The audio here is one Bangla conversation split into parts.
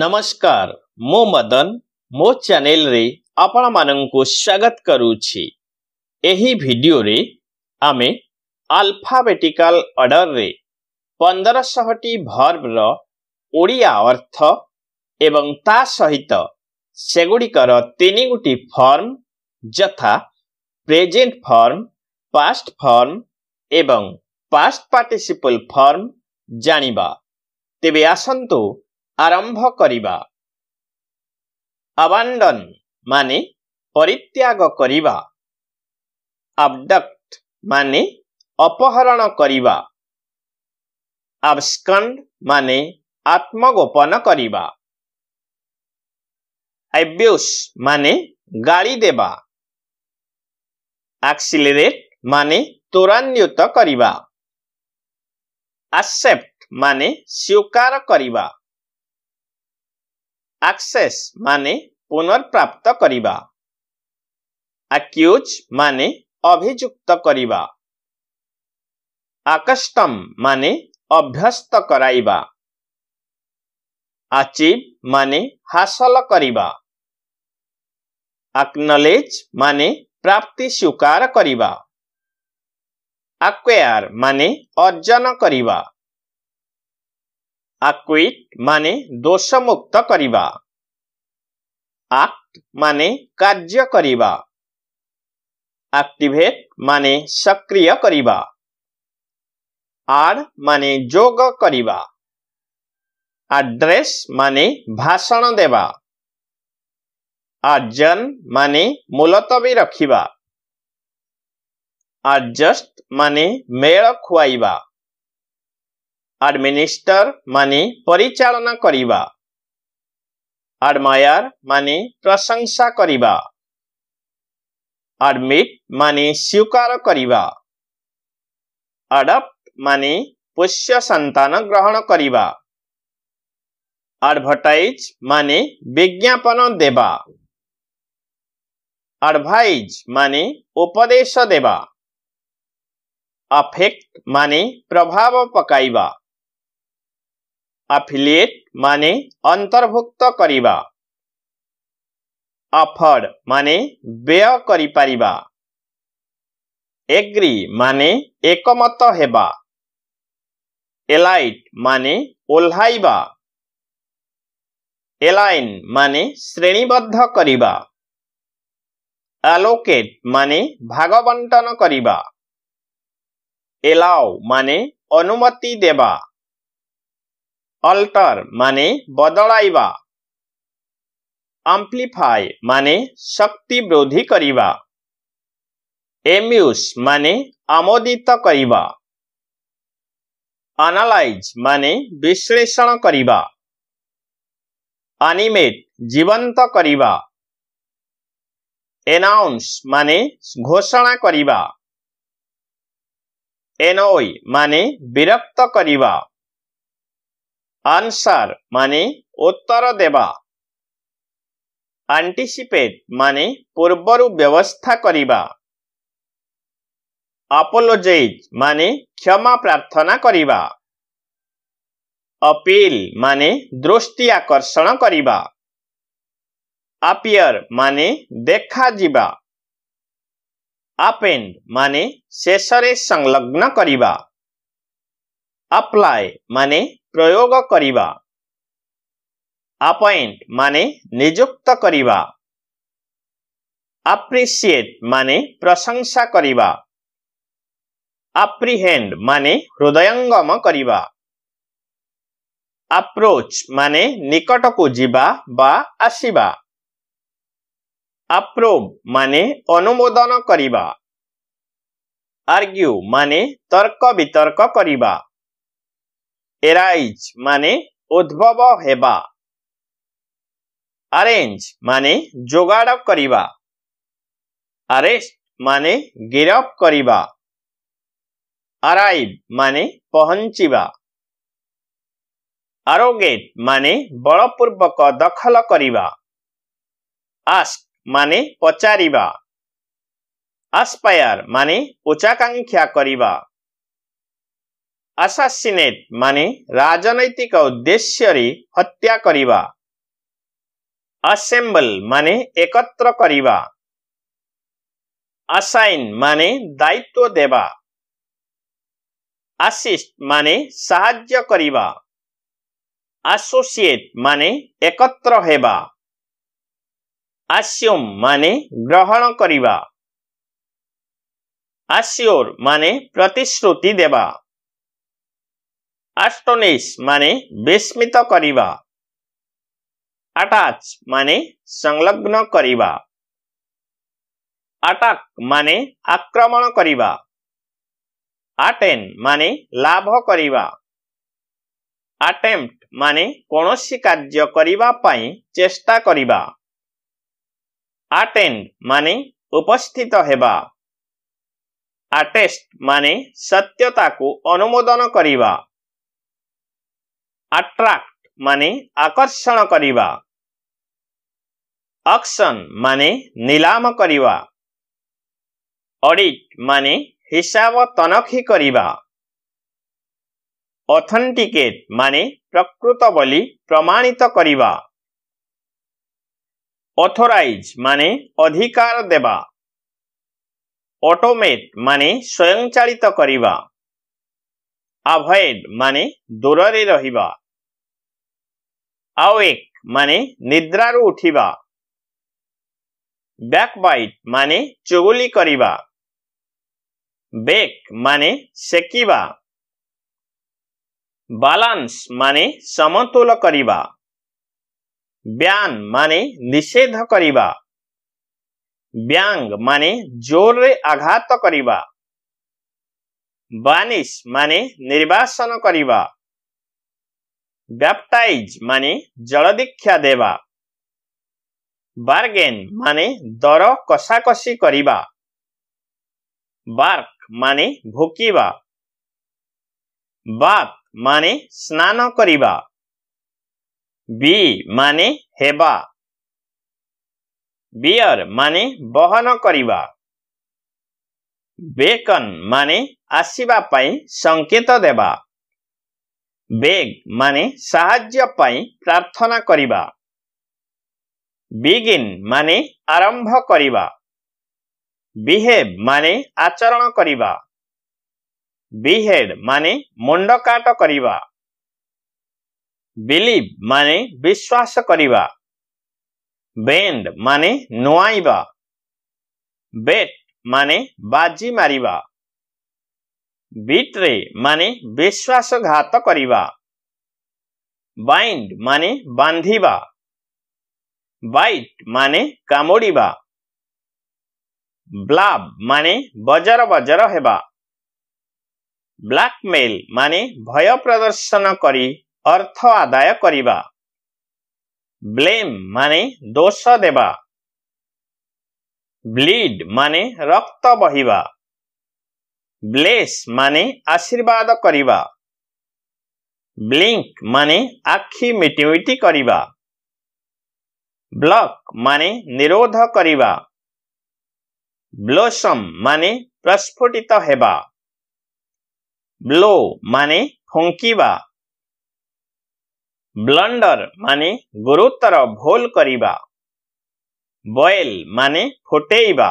નમસ્કાર મો મદન ମୋ ଚ୍ୟାନେଲରେ ଆପଣମାନଙ୍କୁ ସ୍ୱାଗତ କରୁଛି ଏହି ଭିଡ଼ିଓରେ ଆମେ ଆଲଫାବେଟିକାଲ ଅର୍ଡ଼ରରେ ପନ୍ଦରଶହଟି ଭର୍ବର ଓଡ଼ିଆ ଅର୍ଥ ଏବଂ ତା ସହିତ ସେଗୁଡ଼ିକର ତିନିଗୋଟି ଫର୍ମ ଯଥା ପ୍ରେଜେଣ୍ଟ ଫର୍ମ ପାଷ୍ଟ ଫର୍ମ ଏବଂ ପାଷ୍ଟ ପାର୍ଟିସିପଲ ଫର୍ମ ଜାଣିବା ତେବେ ଆସନ୍ତୁ ଆରମ୍ଭ କରିବା ଆବାଣ୍ଡନ୍ ମାନେ ପରିତ୍ୟାଗ କରିବା ଆବଡକ୍ଟ ମାନେ ଅପହରଣ କରିବା ଆବସ୍କଣ୍ଡ ମାନେ ଆତ୍ମଗୋପନ କରିବା ଆବ୍ୟୁସ୍ ମାନେ ଗାଳି ଦେବା ଆକ୍ସିଲେରେଟ୍ ମାନେ ତ୍ୱରାନ୍ୱିତ କରିବା ଆସେପ୍ଟ ମାନେ ସ୍ୱୀକାର କରିବା ଆକ୍ସେସ୍ ମାନେ ପୁନର୍ପ୍ରାପ୍ତ କରିବା ଆକ୍ୟୁଜ୍ ମାନେ ଅଭିଯୁକ୍ତ କରିବା ଆକଷ୍ଟମ୍ ମାନେ ଅଭ୍ୟସ୍ତ କରାଇବା ଆଚିଭ୍ ମାନେ ହାସଲ କରିବା ଆକ୍ନଲେଜ୍ ମାନେ ପ୍ରାପ୍ତି ସ୍ୱୀକାର କରିବା ଆକ୍ୱେୟାର ମାନେ ଅର୍ଜନ କରିବା ଆକ୍ୱିଟ୍ ମାନେ ଦୋଷମୁକ୍ତ କରିବା ଆକ୍ଟ ମାନେ କାର୍ଯ୍ୟ କରିବା ଆକ୍ଟିଭେଟ୍ ମାନେ ସକ୍ରିୟ କରିବା ଆଡ୍ ମାନେ ଯୋଗ କରିବା ଆଡ୍ରେସ୍ ମାନେ ଭାଷଣ ଦେବା ଆର୍ଜନ୍ ମାନେ ମୁଲତବୀ ରଖିବା ଆଡ଼ଜଷ୍ଟ ମାନେ ମେଳ ଖୁଆଇବା ଆଡମିନିଷ୍ଟର ମାନେ ପରିଚାଳନା କରିବା ଆଡମାୟାର ମାନେ ପ୍ରଶଂସା କରିବା ଆଡମିଟ୍ ମାନେ ସ୍ୱୀକାର କରିବା ଆଡପ୍ଟ ମାନେ ପୋଷ୍ୟ ସନ୍ତାନ ଗ୍ରହଣ କରିବା ଆଡଭର୍ଟାଇଜ ମାନେ ବିଜ୍ଞାପନ ଦେବା ଆଡଭାଇଜ ମାନେ ଉପଦେଶ ଦେବା ଆଫେକ୍ଟ ମାନେ ପ୍ରଭାବ ପକାଇବା আফিলিয়েট মানে অন্তর্ভুক্ত করিবা ଅଫର୍ଡ ମାନେ ବ୍ୟୟ କରିପାରିବା ଏଗ୍ରି ମାନେ ଏକମତ ହେବା ଏଲାଇଟ୍ ମାନେ ଓହ୍ଲାଇବା ଏଲାଇନ୍ ମାନେ ଶ୍ରେଣୀବଦ୍ଧ କରିବା ଆଲୋକେଟ୍ ମାନେ ଭାଗ ବଣ୍ଟନ କରିବା ଏଲାଓ ମାନେ ଅନୁମତି ଦେବା অল্টার মানে বদলাইবা আম্প্লিফাই মানে শক্তি বৃদ্ধি করিবা এমিউস মানে আমোদিত করিবা আনালাইজ মানে বিশ্লেষণ করিবা আনিমেট জীবন্ত করিবা এনাউন্স মানে ঘোষণা করিবা এনয় মানে বিরক্ত করিবা আনসার মানে উত্তর দেবা আন্টিসিপেট মানে ପୂର୍ବରୁ ବ୍ୟବସ୍ଥା କରିବା ଆପୋଲୋଜେଜ୍ ମାନେ କ୍ଷମା ପ୍ରାର୍ଥନା କରିବା ଅପିଲ୍ ମାନେ ଦୃଷ୍ଟି ଆକର୍ଷଣ କରିବା ଆପିୟର ମାନେ ଦେଖାଯିବା ଆପେଣ୍ଡ ମାନେ ଶେଷରେ ସଂଲଗ୍ନ କରିବା ଆପ୍ଲାଏ ମାନେ ପ୍ରୟୋଗ କରିବା ଆପଏଣ୍ଟ ମାନେ ନିଯୁକ୍ତ କରିବା ଆପ୍ରିସିଏଟ୍ ମାନେ ପ୍ରଶଂସା କରିବା ଆପ୍ରିହେଣ୍ଡ ମାନେ ହୃଦୟଙ୍ଗମ କରିବା ଆପ୍ରୋଚ୍ ମାନେ ନିକଟକୁ ଯିବା ବା ଆସିବା ଆପ୍ରୋଭ୍ ମାନେ ଅନୁମୋଦନ କରିବା ଆର୍ଗ୍ୟୁ ମାନେ ତର୍କ ବିତର୍କ କରିବା এরাইজ মানে উদ্ভব হেবা আরেঞ্জ মানে যোগাড় করিবা আরেস্ট মানে গিরফ করিবা আরাইভ মানে পহঞ্চিবা ଆରୋଗେଟ୍ ମାନେ ବଳପୂର୍ବକ ଦଖଲ କରିବା ଆସ୍କ ମାନେ ପଚାରିବା ଆସ୍ପାୟାର ମାନେ ଉଚ୍ଚାକାଂକ୍ଷା କରିବା ଆସାସିନେଟ୍ ମାନେ ରାଜନୈତିକ ଉଦ୍ଦେଶ୍ୟରେ ହତ୍ୟା କରିବା ଆସେମ୍ବଲ ମାନେ ଏକତ୍ର କରିବା ଆସାଇନ୍ ମାନେ ଦାୟିତ୍ୱ ଦେବା ଆସିଷ୍ଟ ମାନେ ସାହାଯ୍ୟ କରିବା ଆସୋସିଏଟ୍ ମାନେ ଏକତ୍ର ହେବା ଆସିଓମ୍ ମାନେ ଗ୍ରହଣ କରିବା ଆସିଓର ମାନେ ପ୍ରତିଶ୍ରୁତି ଦେବା ଆଷ୍ଟୋନିସ୍ ମାନେ ବିସ୍ମିତ କରିବା ଆଟାଚ ମାନେ ସଂଲଗ୍ନ କରିବା ଆଟାକ୍ ମାନେ ଆକ୍ରମଣ କରିବା ଆଟେନ୍ ମାନେ ଲାଭ କରିବା ଆଟେମ୍ପ୍ଟ ମାନେ କୌଣସି କାର୍ଯ୍ୟ କରିବା ପାଇଁ ଚେଷ୍ଟା କରିବା ଆଟେନ୍ ମାନେ ଉପସ୍ଥିତ ହେବା ଆଟେଷ୍ଟ ମାନେ ସତ୍ୟତାକୁ ଅନୁମୋଦନ କରିବା ଆଟ୍ରାକ୍ଟ ମାନେ ଆକର୍ଷଣ କରିବା ଅକ୍ସନ୍ ମାନେ ନିଲାମ କରିବା ଅଡ଼ିଟ୍ ମାନେ ହିସାବ ତନଖି କରିବା ଅଥେଣ୍ଟିକେଟ୍ ମାନେ ପ୍ରକୃତ ବୋଲି ପ୍ରମାଣିତ କରିବା ଅଥୋରାଇଜ୍ ମାନେ ଅଧିକାର ଦେବା ଅଟୋମେଟ୍ ମାନେ ସ୍ୱୟଂଚାଳିତ କରିବା ଆଭଏଡ୍ ମାନେ ଦୂରରେ ରହିବା अवेक माने निद्रु उठा बैकबाइट माने चुगुली करीबा, बेक माने सेकीबा, बालांस माने समतोल करीबा, ब्यान माने निषेध करीबा, ब्यांग माने जोर रे आघात करीबा, बानिश माने निर्वासन करीबा ব্যাপটাইজ মানে জলদীক্ষা দেবা বার্গেন মানে দর কষাকষি করিবা বার্ক মানে ভুকিবা বাত মানে স্নান করিবা বি মানে হেবা বিয়র মানে বহন করিবা বেকন মানে আসিবা পাই সংকেত দেবা ବେଗ୍ ମାନେ ସାହାଯ୍ୟ ପାଇଁ ପ୍ରାର୍ଥନା କରିବା ବିଗିନ୍ ମାନେ ଆରମ୍ଭ କରିବା ବିହେଭ୍ ମାନେ ଆଚରଣ କରିବା ବିହେଡ୍ ମାନେ ମୁଣ୍ଡକାଟ କରିବା ବିଲିଭ୍ ମାନେ ବିଶ୍ୱାସ କରିବା ବେଣ୍ଡ ମାନେ ନୁଆଇବା ବେଟ୍ ମାନେ ବାଜି ମାରିବା ବିଟ୍ରେ ମାନେ ବିଶ୍ୱାସଘାତ କରିବା ବାଇଣ୍ଡ ମାନେ ବାନ୍ଧିବା ବାଇଟ୍ ମାନେ କାମୁଡ଼ିବା ବ୍ଲାବ୍ ମାନେ ବଜର ବଜର ହେବା ବ୍ଲାକମେଲ୍ ମାନେ ଭୟ ପ୍ରଦର୍ଶନ କରି ଅର୍ଥ ଆଦାୟ କରିବା ବ୍ଲେମ୍ ମାନେ ଦୋଷ ଦେବା ବ୍ଲିଡ୍ ମାନେ ରକ୍ତ ବହିବା ବ୍ଲେସ୍ ମାନେ ଆଶୀର୍ବାଦ କରିବା ବ୍ଲିଙ୍କ ମାନେ ଆଖି ମିଟିମିଟି କରିବା ବ୍ଲକ୍ ମାନେ ନିରୋଧ କରିବା ବ୍ଲୋସମ୍ ମାନେ ପ୍ରସ୍ଫୁଟିତ ହେବା ବ୍ଲୋ ମାନେ ଫୁଙ୍କିବା ବ୍ଲଣ୍ଡର ମାନେ ଗୁରୁତର ଭୁଲ କରିବା ବଏଲ ମାନେ ଫୁଟେଇବା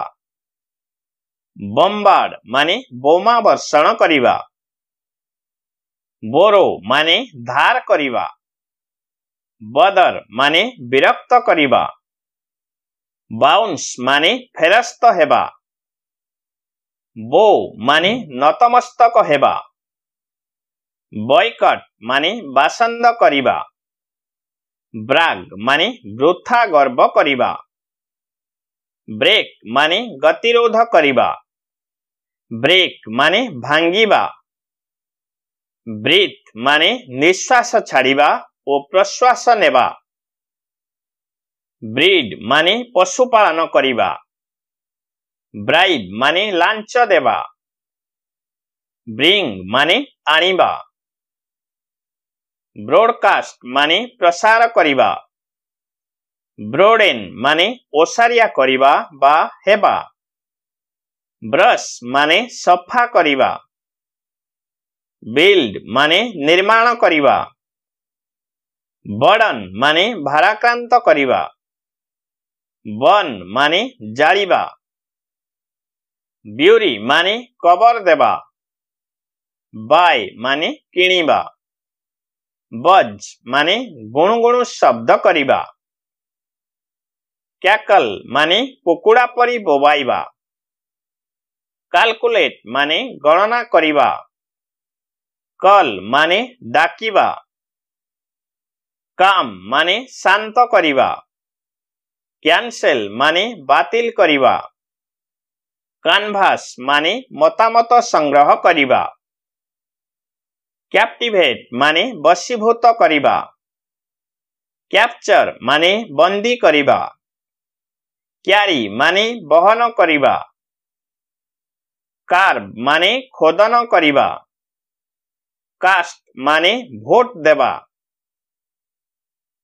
ବମ୍ବାର୍ଡ ମାନେ ବୋମା ବର୍ଷଣ କରିବା ବୋରୋ ମାନେ ଧାର କରିବା ବଦର ମାନେ ବିରକ୍ତ କରିବା ବାଉନ୍ସ ମାନେ ଫେରସ୍ତ ହେବା ବୋ ମାନେ ନତମସ୍ତକ ହେବା ବୈକଟ ମାନେ ବାସନ୍ଦ କରିବା ବ୍ରାଗ ମାନେ ବୃଥା ଗର୍ବ କରିବା ବ୍ରେକ୍ ମାନେ ଗତିରୋଧ କରିବା ବ୍ରେକ୍ ମାନେ ଭାଙ୍ଗିବା ବ୍ରିଥ୍ ମାନେ ନିଶ୍ୱାସ ଛାଡ଼ିବା ଓ ପ୍ରଶ୍ୱାସ ନେବା ବ୍ରିଡ୍ ମାନେ ପଶୁପାଳନ କରିବା ବ୍ରାଇବ୍ ମାନେ ଲାଞ୍ଚ ଦେବା ବ୍ରିଙ୍ଗ ମାନେ ଆଣିବା ବ୍ରୋଡକାଷ୍ଟ ମାନେ ପ୍ରସାର କରିବା ବ୍ରୋଡେନ୍ ମାନେ ଓସାରିଆ କରିବା ବା ହେବା ବ୍ରଶ ମାନେ ସଫା କରିବା ବିଲ୍ଡ ମାନେ ନିର୍ମାଣ କରିବା ବଡ଼ନ୍ ମାନେ ଭାରାକ୍ରାନ୍ତ କରିବା ବନ୍ ମାନେ ଜାଳିବା ବ୍ୟୁରି ମାନେ କବର ଦେବା ବାଏ ମାନେ କିଣିବା ବଜ୍ ମାନେ ଗୁଣୁଗୁଣୁ ଶବ୍ଦ କରିବା ক্যাকল মানে କୁକୁଡ଼ା ପରି ବୋବାଇବା କାଲକୁଲେଟ୍ ମାନେ ଗଣନା କରିବା କଲ୍ ମାନେ ଡାକିବା କାମ୍ ମାନେ ଶାନ୍ତ କରିବା କ୍ୟାନସେଲ୍ ମାନେ ବାତିଲ କରିବା କାନଭାସ୍ ମାନେ ମତାମତ ସଂଗ୍ରହ କରିବା କ୍ୟାପ୍ଟିଭେଟ୍ ମାନେ ବଶୀଭୂତ କରିବା କ୍ୟାପ୍ଚର୍ ମାନେ ବନ୍ଦୀ କରିବା କ୍ୟାରି ମାନେ ବହନ କରିବା କାର୍ଭ ମାନେ ଖୋଦନ କରିବା କାଷ୍ଟ ମାନେ ଭୋଟ ଦେବା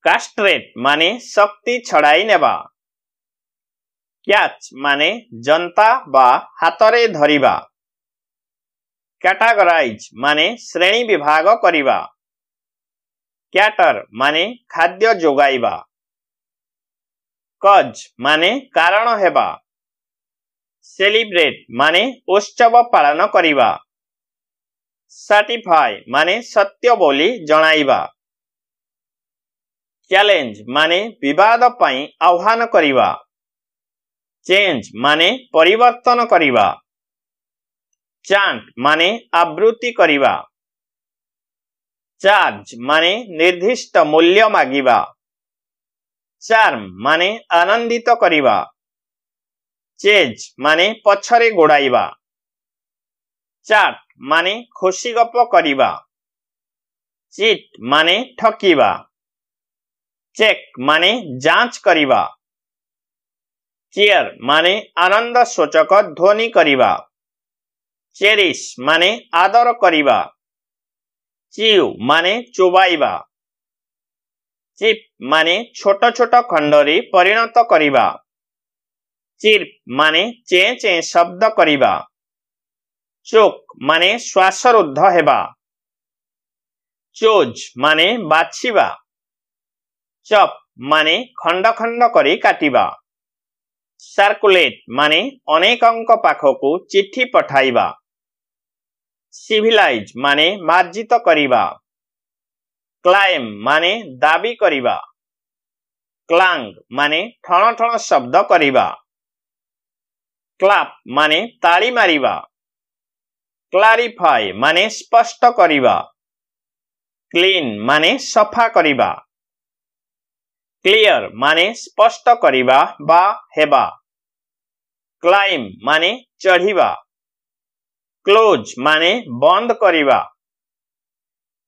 କାଷ୍ଟ୍ରେଟ ମାନେ ଶକ୍ତି ଛଡ଼ାଇ ନେବା କ୍ୟାଚ୍ ମାନେ ଜନ୍ତା ବା ହାତରେ ଧରିବା ক্যাটাগরাইজ মানে শ্রেণী বিভাগ করিবা ক্যাটার মানে খাদ্য যোগাইবা କଜ୍ ମାନେ କାରଣ ହେବା ସେଲିବ୍ରେଟ୍ ମାନେ ଉତ୍ସବ ପାଳନ କରିବା ସାର୍ଟିଫାଏ ମାନେ ସତ୍ୟ ବୋଲି ଜଣାଇବା ଚ୍ୟାଲେଞ୍ଜ ମାନେ ବିବାଦ ପାଇଁ ଆହ୍ୱାନ କରିବା ଚେଞ୍ଜ ମାନେ ପରିବର୍ତ୍ତନ କରିବା ଚାଣ୍ଟ ମାନେ ଆବୃତ୍ତି କରିବା ଚାର୍ଜ ମାନେ ନିର୍ଦ୍ଦିଷ୍ଟ ମୂଲ୍ୟ ମାଗିବା ଚାର୍ମ ମାନେ ଆନନ୍ଦିତ କରିବା ଚେଜ୍ ମାନେ ପଛରେ ଗୋଡ଼ାଇବା ଚାଟ ମାନେ ଖୁସି ଗପ କରିବା ଚିଟ୍ ମାନେ ଠକିବା ଚେକ୍ ମାନେ ଯାଞ୍ଚ କରିବା ଚିୟର ମାନେ ଆନନ୍ଦ ସୂଚକ ଧ୍ୱନି କରିବା ଚେରିସ୍ ମାନେ ଆଦର କରିବା ଚିଉ ମାନେ ଚୋବାଇବା ଚିପ୍ ମାନେ ଛୋଟ ଛୋଟ ଖଣ୍ଡରେ ପରିଣତ କରିବା ଚିର୍ପ ମାନେ ଚେଁ ଚେଁ ଶବ୍ଦ କରିବା ଚୋକ୍ ମାନେ ଶ୍ୱାସରୁଦ୍ଧ ହେବା ଚୋଜ୍ ମାନେ ବାଛିବା ଚପ୍ ମାନେ ଖଣ୍ଡ ଖଣ୍ଡ କରି କାଟିବା ସାର୍କୁଲେଟ୍ ମାନେ ଅନେକଙ୍କ ପାଖକୁ ଚିଠି ପଠାଇବା ସିଭିଲାଇଜ୍ ମାନେ ମାର୍ଜିତ କରିବା क्लाइम माने दाबी करिबा क्लांग माने ठण ठण शब्द करिबा क्लाप माने ताली मारिबा क्लारिफाई माने स्पष्ट करिबा क्लीन माने सफा करिबा क्लियर माने स्पष्ट करिबा बा हेबा क्लाइम माने चढ़िबा क्लोज माने बंद करिबा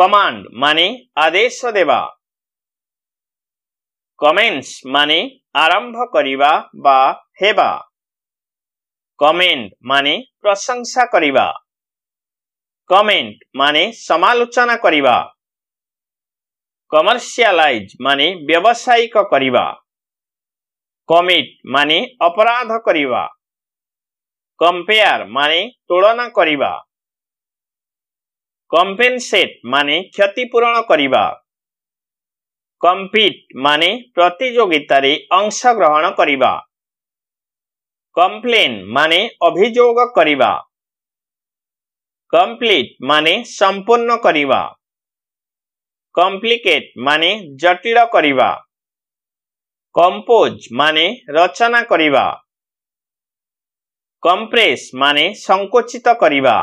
কমান্ড মানে আদেশ দেওয়া কমেন্স মানে আরম্ভ করা বা হেবা কমেন্ট মানে প্রশংসা করা কমেন্ট মানে সমালোচনা করা কমর্সিয়ালাইজ মানে ব্যবসায়িক করা কমিট মানে অপরাধ করা কম্পেয়ার মানে তুলনা করা କମ୍ପେନ୍ସେଟ୍ ମାନେ କ୍ଷତିପୂରଣ କରିବା କମ୍ପିଟ୍ ମାନେ ପ୍ରତିଯୋଗିତାରେ ଅଂଶଗ୍ରହଣ କରିବା କମ୍ପ୍ଲେନ୍ ମାନେ ଅଭିଯୋଗ କରିବା କମ୍ପ୍ଲିଟ୍ ମାନେ ସମ୍ପୂର୍ଣ୍ଣ କରିବା କମ୍ପ୍ଲିକେଟ୍ ମାନେ ଜଟିଳ କରିବା କମ୍ପୋଜ୍ ମାନେ ରଚନା କରିବା କମ୍ପ୍ରେସ୍ ମାନେ ସଙ୍କୁଚିତ କରିବା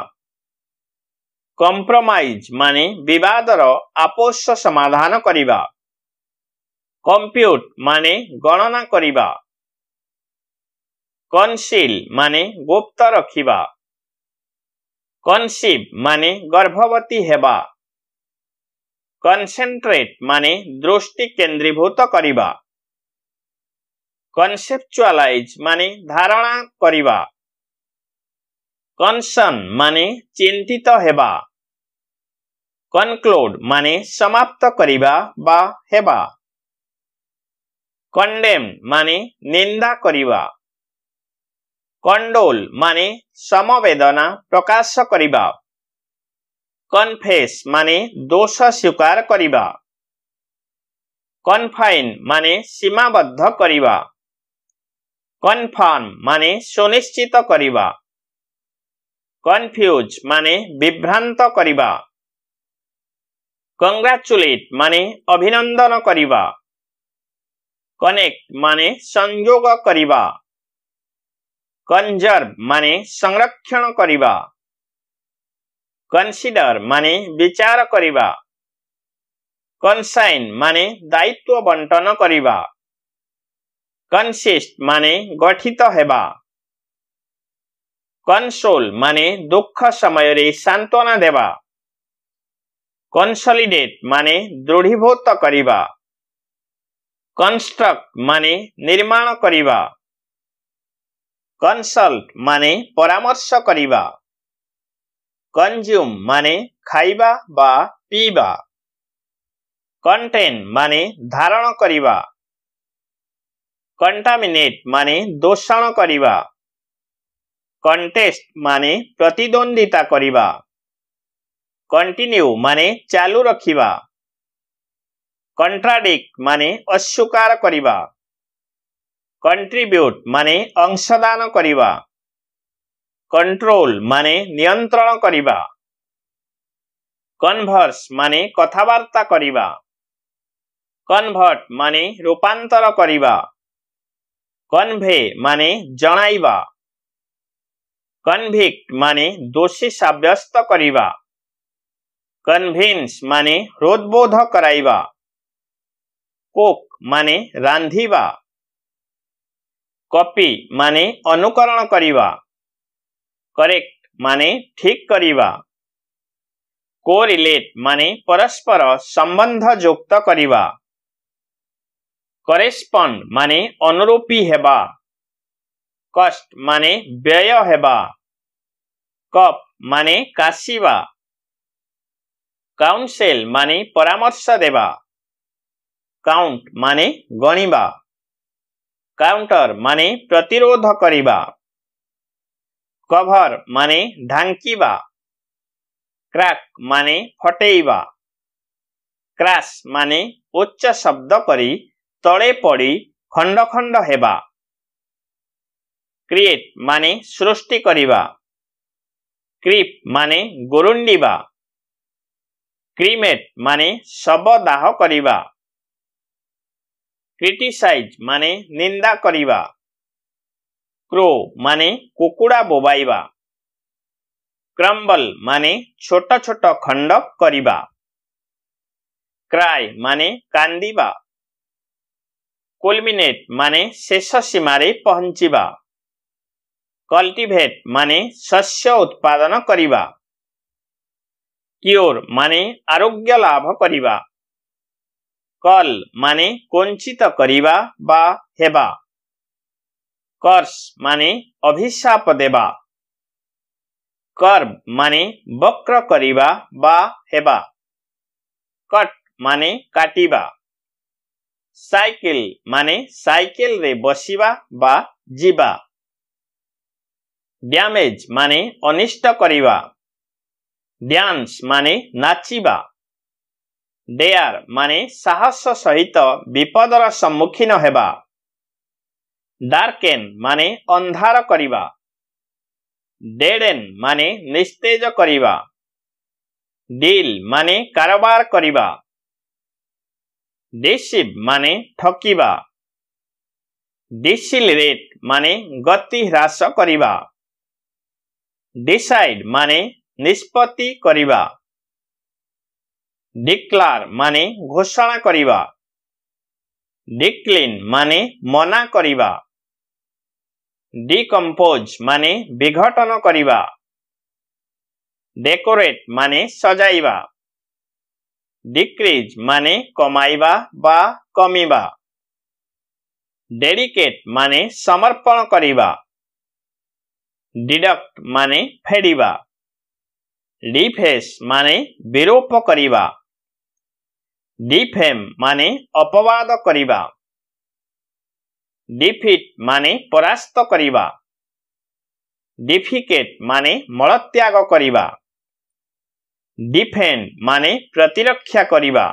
କମ୍ପ୍ରମାଇଜ୍ ମାନେ ବିବାଦର ଆପୋଷ ସମାଧାନ କରିବା କମ୍ପ୍ୟୁଟ୍ ମାନେ ଗଣନା କରିବା କନସିଲ୍ ମାନେ ଗୁପ୍ତ ରଖିବା କନସିଭ୍ ମାନେ ଗର୍ଭବତୀ ହେବା କନସେଣ୍ଟ୍ରେଟ୍ ମାନେ ଦୃଷ୍ଟି କେନ୍ଦ୍ରୀଭୂତ କରିବା କନସେପ୍ଚୁଆଲାଇଜ୍ ମାନେ ଧାରଣା କରିବା কনসন মানে চিন্তিত হেবা কনক্লোড মানে সমাপ্ত করিবা বা হেবা কন্ডেম মানে নিন্দা করিবা কন্ডোল মানে সমবেদনা প্রকাশ করিবা কনফেস মানে দোষ স্বীকার করিবা কনফাইন মানে সীমাবদ্ধ করিবা কনফার্ম মানে সুনিশ্চিত করিবা কনফ্যুজ মানে বিভ্রান্ত করা কংগ্রাচুলেট মানে অভিনন্দন করা কনেক্ট মানে সংযোগ করা কনজর্ভ মানে সংরক্ষণ করা কনসিডর মানে বিচার করা কনসাইন মানে দায়িত্ব বণ্টন করা কনসিস্ট মানে গঠিত হেবা कन्सोल मान दुख समय सांत्वना देवा कन्सलीडेट मान दृढ़ीभूत करने कन्स्ट्रक्ट मान निर्माण करने कनसल्ट मान परामर्श करने कंज्यूम मान खाइबा पीवा कंटेन मान धारण करने कंटामिनेट मान दोषण करने কন্টেস্ট মানে প্রতিদ্বন্দ্বিতা করিবা কন্টিনিউ মানে চালু রাখিবা কন্ট্রাডিক্ট মানে অস্বীকার করিবা কন্ট্রিবিউট মানে অংশদান করিবা কন্ট্রোল মানে নিয়ন্ত্রণ করিবা কনভর্স মানে কথাবার্তা করিবা কনভর্ট মানে রূপান্তর করিবা কনভে মানে জনাইবা कन्भिक्ट माने दोषी सब्यस्त करवा कन्भिन्स माने हृदबोध कराइवा कोक माने रांधिवा कॉपी माने अनुकरण करवा करेक्ट माने ठीक करवा कोरिलेट माने परस्पर संबंध युक्त करवा करेस्पंड माने अनुरूपी हेबा कष्ट माने व्यय हेबा कप माने काशिबा काउन्सेल माने परामर्श देवा काउन्ट माने गणिबा काउन्टर माने प्रतिरोध गरिबा कभर माने ढाङ्किबा क्राक माने फटेइबा क्रास माने उच्च शब्द करी तले पड़ी खंड खंड ক্রিয়েট মানে সৃষ্টি করিবা ক্রিপ মানে গোরুণ্ডিবা ক্রিমেট মানে শব দাহ করিবা ক্রিটিসাইজ মানে নিন্দা করিবা ক্রো মানে কুকুড়া বোবাইবা ক্রম্বল মানে ছোট ছোট খণ্ড করিবা ক্রাই মানে কান্দিবা কোলমিনেট মানে শেষ সীমারে পহঞ্চিবা କଲ୍ଟିଭେଟ୍ ମାନେ ଶସ୍ୟ ଉତ୍ପାଦନ କରିବା କିଓର ମାନେ ଆରୋଗ୍ୟ ଲାଭ କରିବା କଲ୍ ମାନେ କଞ୍ଚିତ କରିବା ବା ହେବା କର୍ସ ମାନେ ଅଭିଶାପ ଦେବା କର୍ବ ମାନେ ବକ୍ର କରିବା ବା ହେବା କଟ୍ ମାନେ କାଟିବା ସାଇକେଲ ମାନେ ସାଇକେଲରେ ବସିବା ବା ଯିବା ଡ୍ୟାମେଜ୍ ମାନେ ଅନିଷ୍ଟ କରିବା ଡ୍ୟାନ୍ସ ମାନେ ନାଚିବା ଡେୟାର ମାନେ ସାହସ ସହିତ ବିପଦର ସମ୍ମୁଖୀନ ହେବା ଡାର୍କେନ୍ ମାନେ ଅନ୍ଧାର କରିବା ଡେଡେନ୍ ମାନେ ନିସ୍ତେଜ କରିବା ଡିଲ୍ ମାନେ କାରବାର କରିବା ଡିସିଭ୍ ମାନେ ଠକିବା ଡିସିଲ ରେଟ୍ ମାନେ ଗତି ହ୍ରାସ କରିବା ଡିସାଇଡ୍ ମାନେ ନିଷ୍ପତ୍ତି କରିବା ଡିକ୍ଲାର ମାନେ ଘୋଷଣା କରିବା ଡିକ୍ଲିନ୍ ମାନେ ମନା କରିବା ডিকম্পোজ মানে বিঘটন করিবা ডেকোরেট মানে সজাইবা ডিক্রিজ মানে কমাইবা বা কমিবা ডেডিকেট মানে সমর্পণ করিবা ডিডক্ট মানে ফেরিবা ডিফেস মানে বিরূপ করিবা ডিফেম মানে অপবাদ করিবা ডিফিট মানে পরাস্ত করিবা ডিফিকেট মানে মলত্যাগ করিবা ডিফেন্ড মানে প্রতিরক্ষা করিবা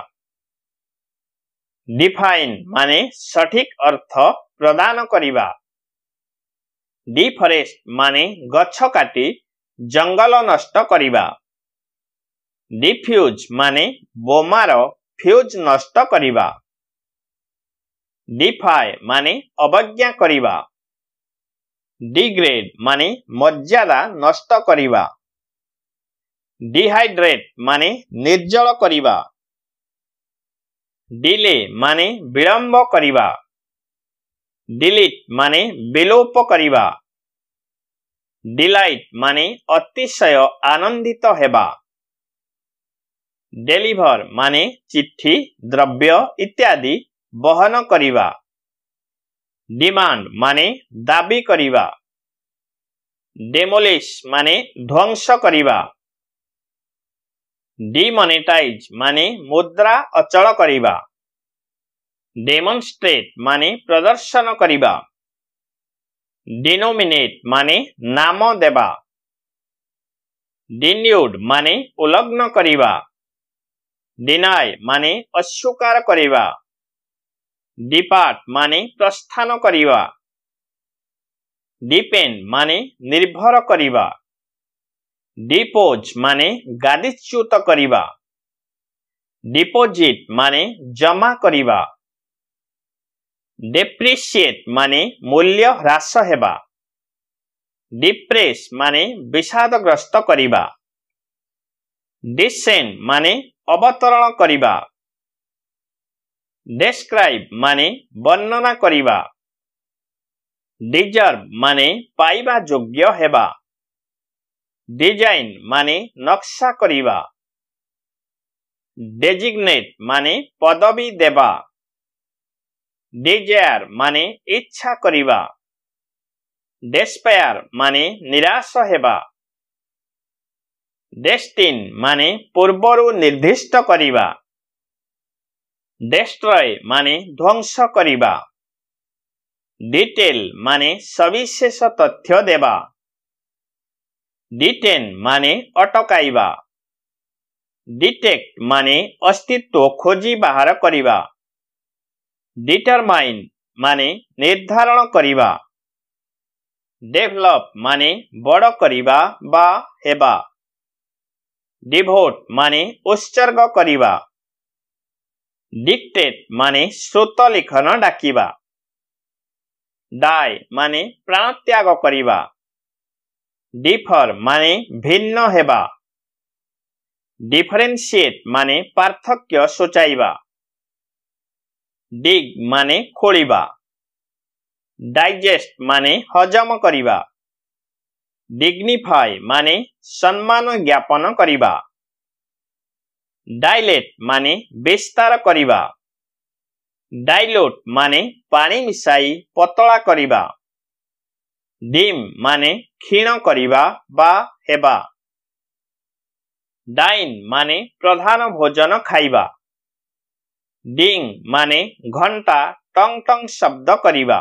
ডিফাইন মানে সঠিক অর্থ প্রদান করিবা ডিফরেস্ট মানে ଗଛ କାଟି ଜଙ୍ଗଲ ନଷ୍ଟ କରିବା ଡିଫ୍ୟୁଜ୍ ମାନେ ବୋମାର ଫ୍ୟୁଜ୍ ନଷ୍ଟ କରିବା ডিফাই মানে অবজ্ঞা করিবা ডিগ্রেড মানে মর্যাদা নষ্ট করিবা ডিহাইড্রেট মানে নির্জল করিবা ডিলে মানে বিলম্ব করিবা ডিলিট মানে বিলোপ করিবা ডিলাইট মানে অতিশয় আনন্দিত হেবা ডেলিভার মানে চিঠি দ্রব্য ইত্যাদি বহন করিবা ডিমান্ড মানে দাবি করিবা ডেমোলিশ মানে ধ্বংস করিবা ডিমনিটাইজ মানে মুদ্রা অচল করিবা ডেমনস্ট্রেট মানে প্রদর্শন করা ডিনোমিনেট মানে নাম দেবা ডিনিউড মানে উলগ্ন করা ডিনায় মানে অস্বীকার করা ডিপার্ট মানে প্রস্থান করা ডিপেন্ড মানে নির্ভর করা ডিপোজ মানে গাদিচ্যুত করা ডিপোজিট মানে জমা করা ଡେପ୍ରିସିଏଟ୍ ମାନେ ମୂଲ୍ୟ ହ୍ରାସ ହେବା ଡିପ୍ରେସ୍ ମାନେ ବିଷାଦଗ୍ରସ୍ତ କରିବା ଡିସେନ୍ ମାନେ ଅବତରଣ କରିବା ଡେସ୍କ୍ରାଇବ୍ ମାନେ ବର୍ଣ୍ଣନା କରିବା ଡିଜର୍ଭ ମାନେ ପାଇବା ଯୋଗ୍ୟ ହେବା ଡିଜାଇନ୍ ମାନେ ନକ୍ସା କରିବା ଡେଜିଗ୍ନେଟ୍ ମାନେ ପଦବୀ ଦେବା ଡିଜାୟାର ମାନେ ଇଚ୍ଛା କରିବା ଡେସ୍ପାୟାର ମାନେ ନିରାଶ ହେବା ଡେଷ୍ଟିନ୍ ମାନେ ପୂର୍ବରୁ ନିର୍ଦ୍ଦିଷ୍ଟ କରିବା ଡେଷ୍ଟ୍ରୟ ମାନେ ଧ୍ୱଂସ କରିବା ଡିଟେଲ ମାନେ ସବିଶେଷ ତଥ୍ୟ ଦେବା ডিটেন মানে অটকাইবা ডিটেক্ট মানে অস্তিত্ব খোঁজি বাহার করিবা ডিটারমাইন মানে ନିର୍ଦ୍ଧାରଣ କରିବା ଡେଭଲପ୍ ମାନେ ବଡ଼ କରିବା ବା ହେବା ଡିଭୋଟ୍ ମାନେ ଉତ୍ସର୍ଗ କରିବା ଡିକ୍ଟେଟ୍ ମାନେ ସ୍ରୋତ ଲିଖନ ଡାକିବା ଡାଏ ମାନେ ପ୍ରାଣତ୍ୟାଗ କରିବା ଡିଫର୍ ମାନେ ଭିନ୍ନ ହେବା ଡିଫରେନ୍ସିଏଟ୍ ମାନେ ପାର୍ଥକ୍ୟ ସୂଚାଇବା ডিগ মানে খোলিবা ডাইজেষ্ট মানে হজম কৰিবা ডিগনিফাই মানে সন্মান জ্ঞাপন কৰিবা ডাইলেট মানে বিস্তাৰ কৰিবা ডাইলোট মানে পানী মিছাই পতলা কৰিবা ডিম মানে ক্ষীণ কৰিবা বা হেবা ডাইন মানে প্ৰধান ভোজন খাইবা ଡିଂ ମାନେ ଘଣ୍ଟା ଟଙ୍ଗ ଟଙ୍ଗ ଶବ୍ଦ କରିବା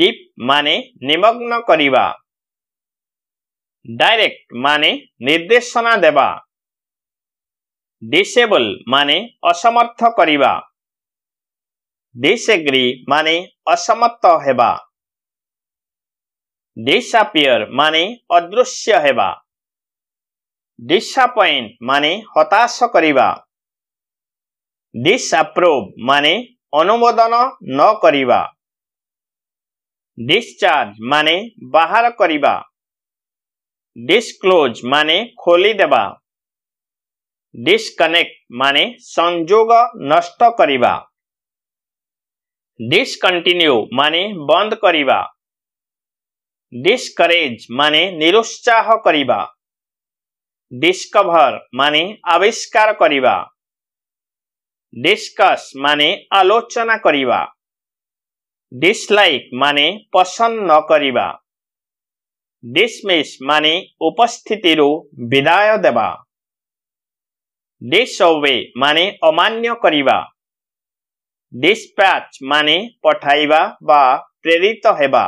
ଡିପ୍ ମାନେ ନିମଗ୍ନ କରିବା ଡାଇରେକ୍ଟ ମାନେ ନିର୍ଦ୍ଦେଶନା ଦେବା ଡିସେବଲ୍ ମାନେ ଅସମର୍ଥ କରିବା ଡିସଏଗ୍ରି ମାନେ ଅସମର୍ଥ ହେବା ଡିସାପିୟର ମାନେ ଅଦୃଶ୍ୟ ହେବା ଡିସାପଏଣ୍ଟ ମାନେ ହତାଶ କରିବା ଡିସ୍ଆପ୍ରୋଭ୍ ମାନେ ଅନୁମୋଦନ ନ କରିବା ଡିସଚାର୍ଜ ମାନେ ବାହାର କରିବା ଡିସକ୍ଲୋଜ୍ ମାନେ ଖୋଲିଦେବା ଡିସକନେକ୍ଟ ମାନେ ସଂଯୋଗ ନଷ୍ଟ କରିବା ଡିସକଣ୍ଟିନ୍ୟୁ ମାନେ ବନ୍ଦ କରିବା ଡିସକରେଜ୍ ମାନେ ନିରୁତ୍ସାହ କରିବା ଡିସକଭର ମାନେ ଆବିଷ୍କାର କରିବା ଡିସ୍କସ୍ ମାନେ ଆଲୋଚନା କରିବା ଡିସ୍ଲାଇକ୍ ମାନେ ପସନ୍ଦ ନ କରିବା ଡିସ୍ମିସ୍ ମାନେ ଉପସ୍ଥିତିରୁ ବିଦାୟ ଦେବା ଡିସ୍ଓବେ ମାନେ ଅମାନ୍ୟ କରିବା ଡିସ୍ପ୍ୟାଚ୍ ମାନେ ପଠାଇବା ବା ପ୍ରେରିତ ହେବା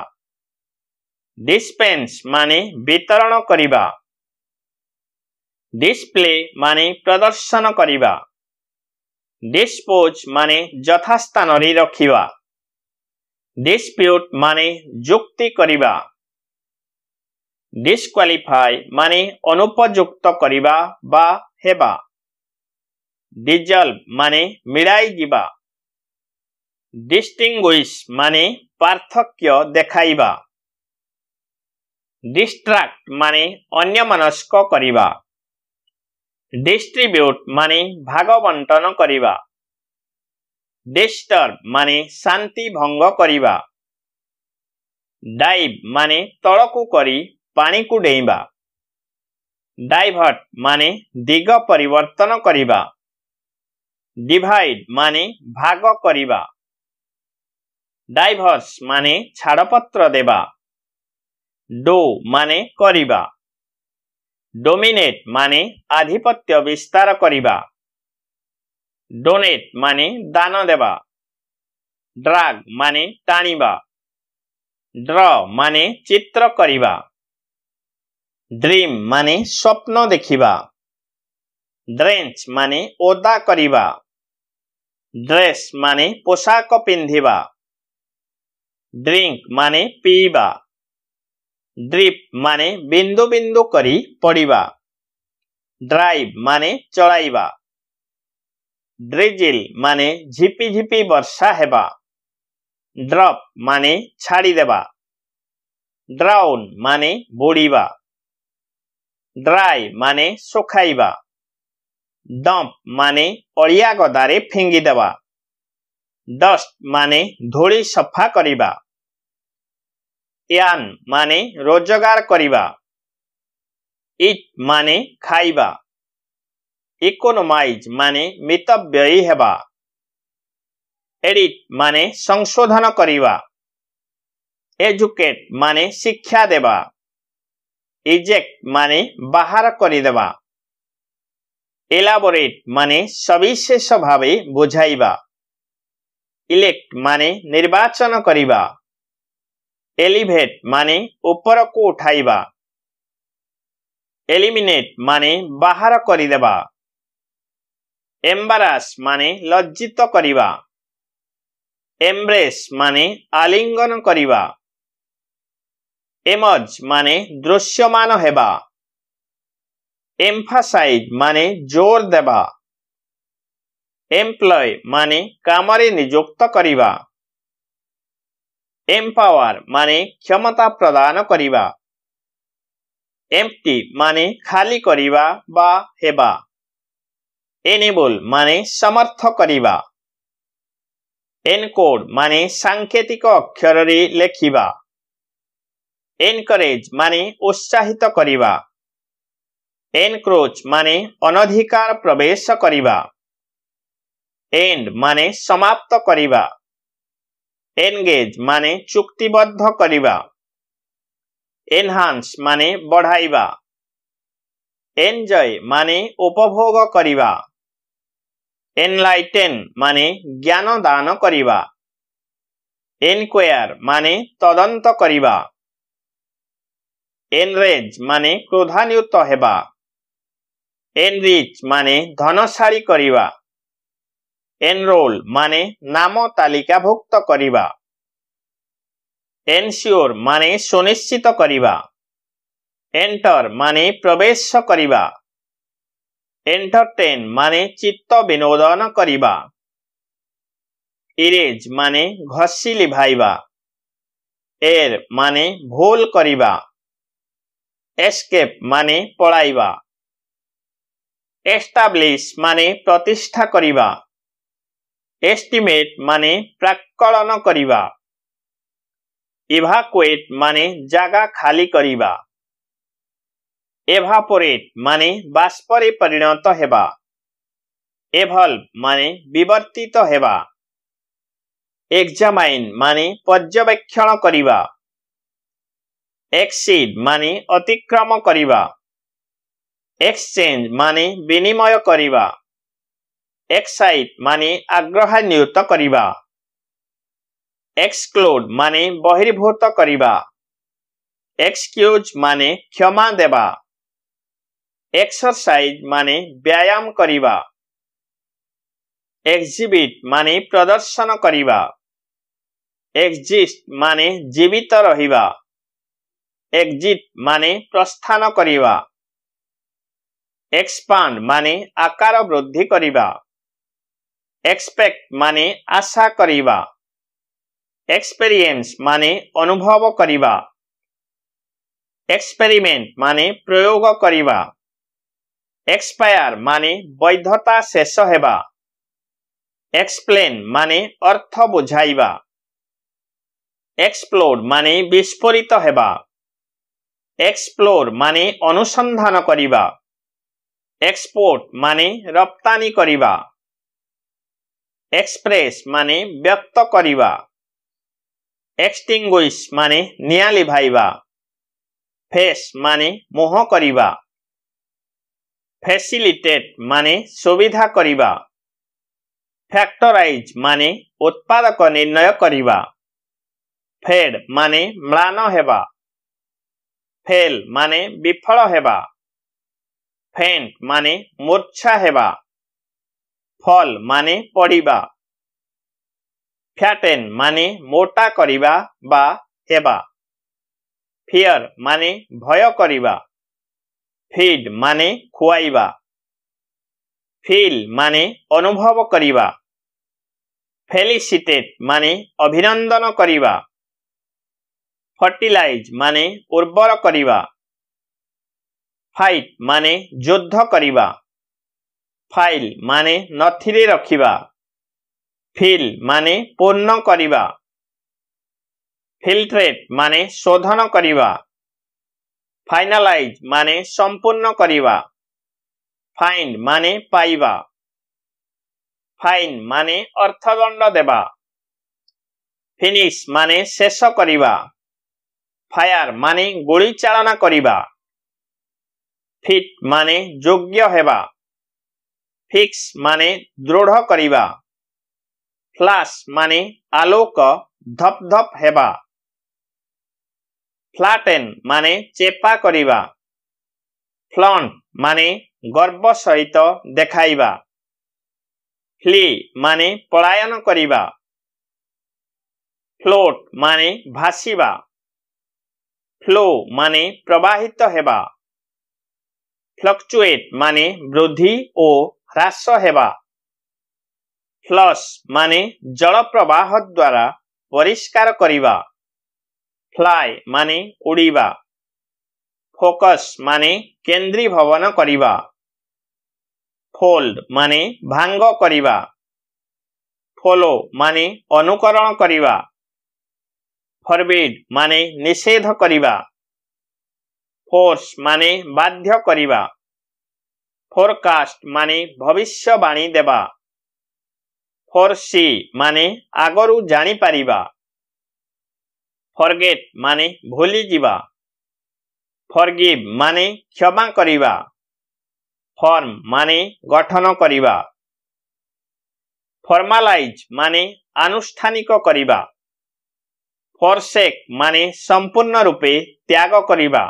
ଡିସ୍ପେନ୍ସ ମାନେ ବିତରଣ କରିବା ଡିସ୍ପ୍ଲେ ମାନେ ପ୍ରଦର୍ଶନ କରିବା ডিসপোজ মানে যথাস্থাନରେ ରଖିବା ডিসপিউট মানে যুক্তি କରିବା ডিসকোয়ালিফাই মানে অনুপযুক্ত କରିବା বা ହେବା ডিজলভ মানে ମିଳାଇ ଯିବା ডিস্টিংগুইশ মানে পার্থক্য দেখাইবা ডিস্ট্রাক্ট মানে অন্যমনস্ক କରିବା ডিস্ট্রিবিউট মানে ভাগ বণ্টন করা ডিস্টর্ব মানে শান্তি ভঙ্গ করা ডাইভ মানে তলকু করে পাকু ডেইবা ডাইভর্ট মানে দিগ পরিবর্তন করা ডিভাইড মানে ভাগ করা ডাইভর্স মানে ছাড়পত্র দেবা ডো মানে করা ডোমিনেট মানে আধিপত্য বিস্তার করা ডোনেট মানে দান দেবা ড্রাগ মানে টাণিবা ড্র মানে চিত্র করা ড্রিম মানে স্বপ্ন দেখিবা ড্রেঞ্চ মানে ଓଦା କରିବା ଡ୍ରେସ୍ ମାନେ ପୋଷାକ ପିନ୍ଧିବା ଡ୍ରିଙ୍କ ମାନେ ପିଇବା ড্রিপ মানে বিন্দু বিন্দু করি পড়িবা ড্রাইভ মানে চড়াইবা ড্রিজিল মানে ঝিপি ঝিপি বর্ষা হেবা ড্রপ মানে ছাড়ি দেবা ড্রাউন মানে বুড়িবা ড্রাই মানে শুখাইবা ডম্প মানে ଅଳିଆ ଗଦାରେ ଫିଙ୍ଗିଦେବା ଡଷ୍ଟ ମାନେ ଧୂଳି ସଫା କରିବା ইয়ান মানে রোজগার করিবা ইট মানে খাইবা ইকোনোমাইজ মানে মিতব্যয়ী হেবা এডিট মানে সংশোধন করিবা এজুকেট মানে শিক্ষা দেবা ইজেক্ট মানে বাহার করে দেবা এলাবোরেট মানে সবিশেষভাবে বুঝাইবা ইলেক্ট মানে নির্বাচন করিবা এলিভেট ମାନେ ଉପରକୁ ଉଠାଇବା এলিমিনেট ମାନେ ବାହାର କରିଦେବା ଏମ୍ବାରାସ୍ ମାନେ ଲଜ୍ଜିତ କରିବା ଏମ୍ବ୍ରେସ୍ ମାନେ ଆଲିଙ୍ଗନ କରିବା ଏମଜ ମାନେ ଦୃଶ୍ୟମାନ ହେବା ଏମ୍ଫାସାଇଜ୍ ମାନେ ଜୋର ଦେବା ଏମ୍ପ୍ଲୟ ମାନେ କାମରେ ନିଯୁକ୍ତ କରିବା এম্পাওয়ার মানে ক্ষমতা প্রদান করিবা এম্পটি মানে খালি করিবা বা হেবা এনেবল মানে সমর্থ করিবা এনকোড মানে সাংকেতিক অক্ষরে লেখিবা এনকরেজ মানে উৎসাহিত করিবা এনক্রোচ মানে অনধিকার প্রবেশ করিবা এন্ড মানে সমাপ্ত করিবা এনগেজ মানে চুক্তিবদ্ধ করিবা এনহান্স মানে বঢ়াইবা এনজয় মানে উপভোগ করিবা এনলাইটেন মানে জ্ঞান দান করিবা এনকোয়ার মানে তদন্ত করিবা এনরেজ মানে ক্রোধান্বিত হেবা এনরিচ মানে ধনশালী করিবা ଏନରୋଲ ମାନେ ନାମ ତାଲିକାଭୁକ୍ତ କରିବା ଏନସିଓର ମାନେ ସୁନିଶ୍ଚିତ କରିବା ଏଣ୍ଟର ମାନେ ପ୍ରବେଶ କରିବା ଏଣ୍ଟରଟେନ୍ ମାନେ ଚିତ୍ତ ବିନୋଦନ କରିବା ଇରେଜ୍ ମାନେ ଘଷି ଲିଭାଇବା ଏର୍ ମାନେ ଭୁଲ କରିବା ଏସ୍କେପ୍ ମାନେ ପଳାଇବା ଏଷ୍ଟାବ୍ଲିଶ ମାନେ ପ୍ରତିଷ୍ଠା କରିବା এস্টিমেট মানে ପ୍ରାକ୍କଳନ କରିବା ইভাকুয়েট মানে জায়গা খালি করিবা এভাপোরেট মানে বাষ্পরে পরিণত হেবা এভল্ভ মানে বিবর্তিত হেবা এক্সামাইন মানে পর্যবেক্ষণ করিবা এক্সিড মানে অতিক্রম করিবা এক্সচেঞ্জ মানে বিনিময় করিবা এক্সাইট মানে আগ্ৰহা নিয়ুত কৰিবা এক্সক্লুড মানে বহিৰ্ভূত কৰিবা এক্সকিউজ মানে ক্ষমা দেৱা এক্সাৰচাইজ মানে ব্যায়াম কৰিবা এক্সিবিট মানে প্ৰদৰ্শন কৰিবা এক্সিষ্ট মানে জীৱিত ৰহিবা এক্সিট মানে প্ৰস্থান কৰিবা এক্সপাণ্ড মানে আকাৰ বৃদ্ধি কৰিবা এক্সপেক্ট মানে আশা কৰিবা এক্সপেৰিয়েঞ্চ মানে অনুভৱ কৰিবা এক্সপেৰিমেণ্ট মানে প্ৰয়োগ কৰিবা এক্সপায়াৰ মানে বৈধতা শেষ হ'ব এক্সপ্লেইন মানে অৰ্থ বুজাইবা এক্সপ্ল'ৰ মানে বিস্ফোৰিত হ'ব এক্সপ্ল'ৰ মানে অনুসন্ধান কৰিবা এক্সপৰ্ট মানে ৰপ্তানি কৰিবা এক্সপ্ৰেছ মানে ব্যক্ত কৰিবা এক্সটিংগুইচ মানে নিয়ালি ভাইবা ফেচ মানে মোহ কৰিবা ফেচিলিটেট মানে সুবিধা কৰিবা ফেক্টৰাইজ মানে উৎপাদক নিৰ্ণয় কৰিবা ফেড মানে ম্লান হেবা ফেল মানে বিফল হেবা ফেণ্ট মানে মূৰ্চ্ছা হেবা ফল মানে পড়া ফ্যাটেন মানে মোটা করিবা বা হেবা ফিয়ার মানে ভয় করিবা ফিড মানে খুয়াইবা ফিল মানে অনুভব করিবা ফেলিসিটেড মানে অভিনন্দন করিবা ফর্টিলাইজ মানে উর্বর করিবা ফাইট মানে যুদ্ধ করিবা ফাইল মানে নথিরে ରଖିବା ফিল মানে পূর্ণ করিবা ফিল্ট্রেট মানে শোধন করিবা ফাইনালাইজ মানে সম্পূর্ণ করিবা ফাইন্ড মানে পাইবা ফাইন মানে অর্থদণ্ড দেবা ফিনিশ মানে শেষ করিবা ফায়ার মানে গুলি চালনা করিবা ফিট মানে যোগ্য হেবা ଫିକ୍ସ ମାନେ ଦୃଢ଼ କରିବା ଫ୍ଲାସ୍ ମାନେ ଆଲୋକ ଧପ୍ ଧପ୍ ହେବା ଫ୍ଲାଟେନ୍ ମାନେ ଚେପା କରିବା ଫ୍ଲଣ୍ଟ ମାନେ ଗର୍ବ ସହିତ ଦେଖାଇବା ଫ୍ଲି ମାନେ ପଳାୟନ କରିବା ଫ୍ଲୋଟ୍ ମାନେ ଭାସିବା ଫ୍ଲୋ ମାନେ ପ୍ରବାହିତ ହେବା ଫ୍ଲକ୍ଚୁଏଟ୍ ମାନେ ବୃଦ୍ଧି ଓ ହ୍ରାସ ହେବା ଫ୍ଲସ୍ ମାନେ ଜଳପ୍ରବାହ ଦ୍ୱାରା ପରିଷ୍କାର କରିବା ଫ୍ଲାଏ ମାନେ ଉଡ଼ିବା ଫୋକସ୍ ମାନେ କେନ୍ଦ୍ରୀଭବନ କରିବା ଫୋଲ୍ଡ ମାନେ ଭାଙ୍ଗ କରିବା ଫୋଲୋ ମାନେ ଅନୁକରଣ କରିବା ଫର୍ବିଡ୍ ମାନେ ନିଷେଧ କରିବା ଫୋର୍ସ ମାନେ ବାଧ୍ୟ କରିବା ফোরকাস্ট মানে ভবিষ্যবাণী দেবা ফরসি মানে আগরু জানি পারিবা ফরগেট মানে ভুলি যা ফরগিভ মানে ক্ষমা করিবা ফর্ম মানে গঠন করিবা ফর্মালাইজ মানে আনুষ্ঠানিক করিবা ফরসেক মানে সম্পূর্ণরূপে ত্যাগ করিবা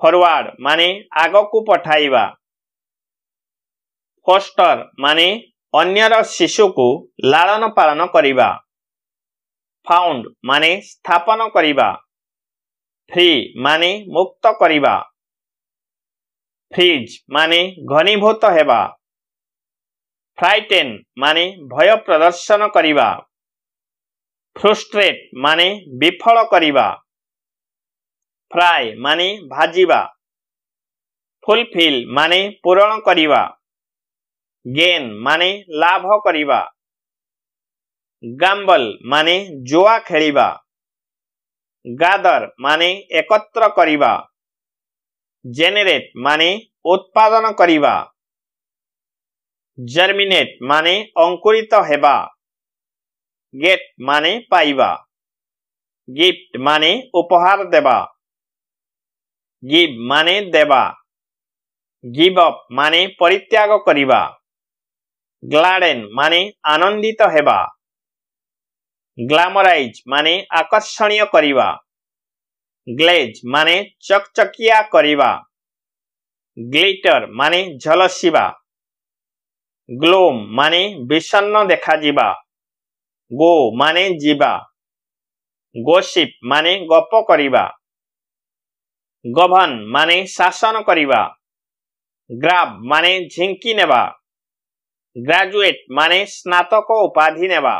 ଫରୱାର୍ଡ ମାନେ ଆଗକୁ ପଠାଇବା ଫୋଷ୍ଟର ମାନେ ଅନ୍ୟର ଶିଶୁକୁ ଲାଳନ ପାଳନ କରିବା ଫାଉଣ୍ଡ ମାନେ ସ୍ଥାପନ କରିବା ଫ୍ରି ମାନେ ମୁକ୍ତ କରିବା ଫ୍ରିଜ୍ ମାନେ ଘନୀଭୂତ ହେବା ଫ୍ରାଇଟେନ୍ ମାନେ ଭୟ ପ୍ରଦର୍ଶନ କରିବା ଫ୍ରୁଷ୍ଟ୍ରେଟ୍ ମାନେ ବିଫଳ କରିବା ফ্রাই মানে ভাজিবা ফুলফিল মানে পূরণ করিবা গেন মানে লাভ করিবা গাম্বল মানে জোয়া খেলিবা গাদর মানে একত্র করিবা জেনারেট মানে উৎপাদন করিবা জার্মিনেট মানে অঙ্কুরিত হেবা গেট মানে পাইবা গিফট মানে উপহার দেবা গিব মানে দেবা গিব অপ মানে পরিত্যাগ করিবা গ্লাডেন মানে আনন্দিত হেবা গ্লামরাইজ মানে আকর্ষণীয় করিবা গ্লেজ মানে চকচকিয়া করিবা গ্লিটর মানে ঝলসিবা গ্লোম মানে বিষণ্ন দেখা যিবা গো মানে যিবা গোশিপ মানে গপ করিবা ଗଭନ ମାନେ ଶାସନ କରିବା ଗ୍ରାବ ମାନେ ଝିଙ୍କି ନେବା ଗ୍ରାଜୁଏଟ ମାନେ ସ୍ନାତକ ଉପାଧି ନେବା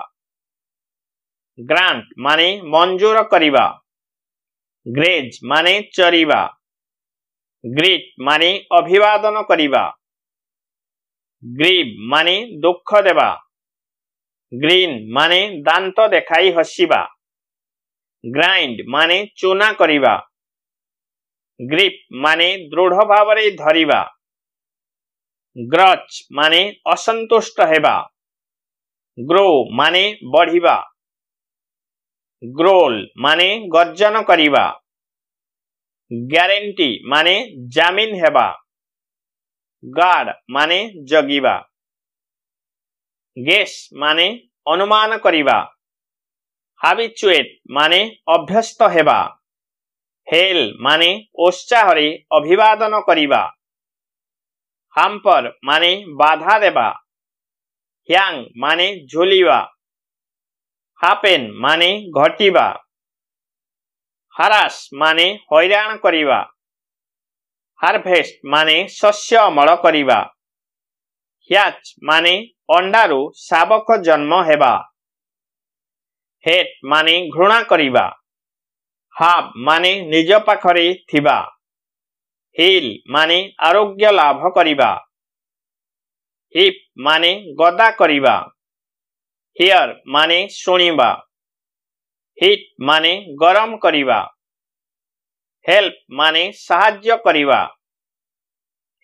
ଗ୍ରାଣ୍ଟ ମାନେ ମଞ୍ଜୁର କରିବା ଗ୍ରେଜ ମାନେ ଚରିବା ଗ୍ରିଟ୍ ମାନେ ଅଭିବାଦନ କରିବା ଗ୍ରିବ ମାନେ ଦୁଃଖ ଦେବା ଗ୍ରୀନ ମାନେ ଦାନ୍ତ ଦେଖାଇ ହସିବା ଗ୍ରାଇଣ୍ଡ ମାନେ ଚୁନା କରିବା ଗ୍ରିପ୍ ମାନେ ଦୃଢ଼ ଭାବରେ ଧରିବା ଗ୍ରଚ୍ ମାନେ ଅସନ୍ତୁଷ୍ଟ ହେବା ଗ୍ରୋ ମାନେ ବଢ଼ିବା ଗ୍ରୋଲ୍ ମାନେ ଗର୍ଜନ କରିବା ଗ୍ୟାରେଣ୍ଟି ମାନେ ଜାମିନ ହେବା ଗାର୍ଡ ମାନେ ଜଗିବା ଗେସ୍ ମାନେ ଅନୁମାନ କରିବା ହାବିଚୁଏଟ୍ ମାନେ ଅଭ୍ୟସ୍ତ ହେବା ହେଲ୍ ମାନେ ଉତ୍ସାହରେ ଅଭିବାଦନ କରିବା ହାମ୍ପର ମାନେ ବାଧା ଦେବା ହ୍ୟାଙ୍ଗ ମାନେ ଝୁଲିବା ହାପେନ୍ ମାନେ ଘଟିବା ହାରାସ୍ ମାନେ ହଇରାଣ କରିବା ହାରଭେଷ୍ଟ ମାନେ ଶସ୍ୟ ଅମଳ କରିବା ହ୍ୟାଚ୍ ମାନେ ଅଣ୍ଡାରୁ ଶାବକ ଜନ୍ମ ହେବା ହେଟ୍ ମାନେ ଘୃଣା କରିବା হাব মানে নিজ পাখরে থিবা হিল মানে আরোগ্য লাভ করিবা হিপ মানে গদা করিবা হিয়ার মানে শুণবা হিট মানে গরম করিবা হেল্প মানে সাহায্য করিবা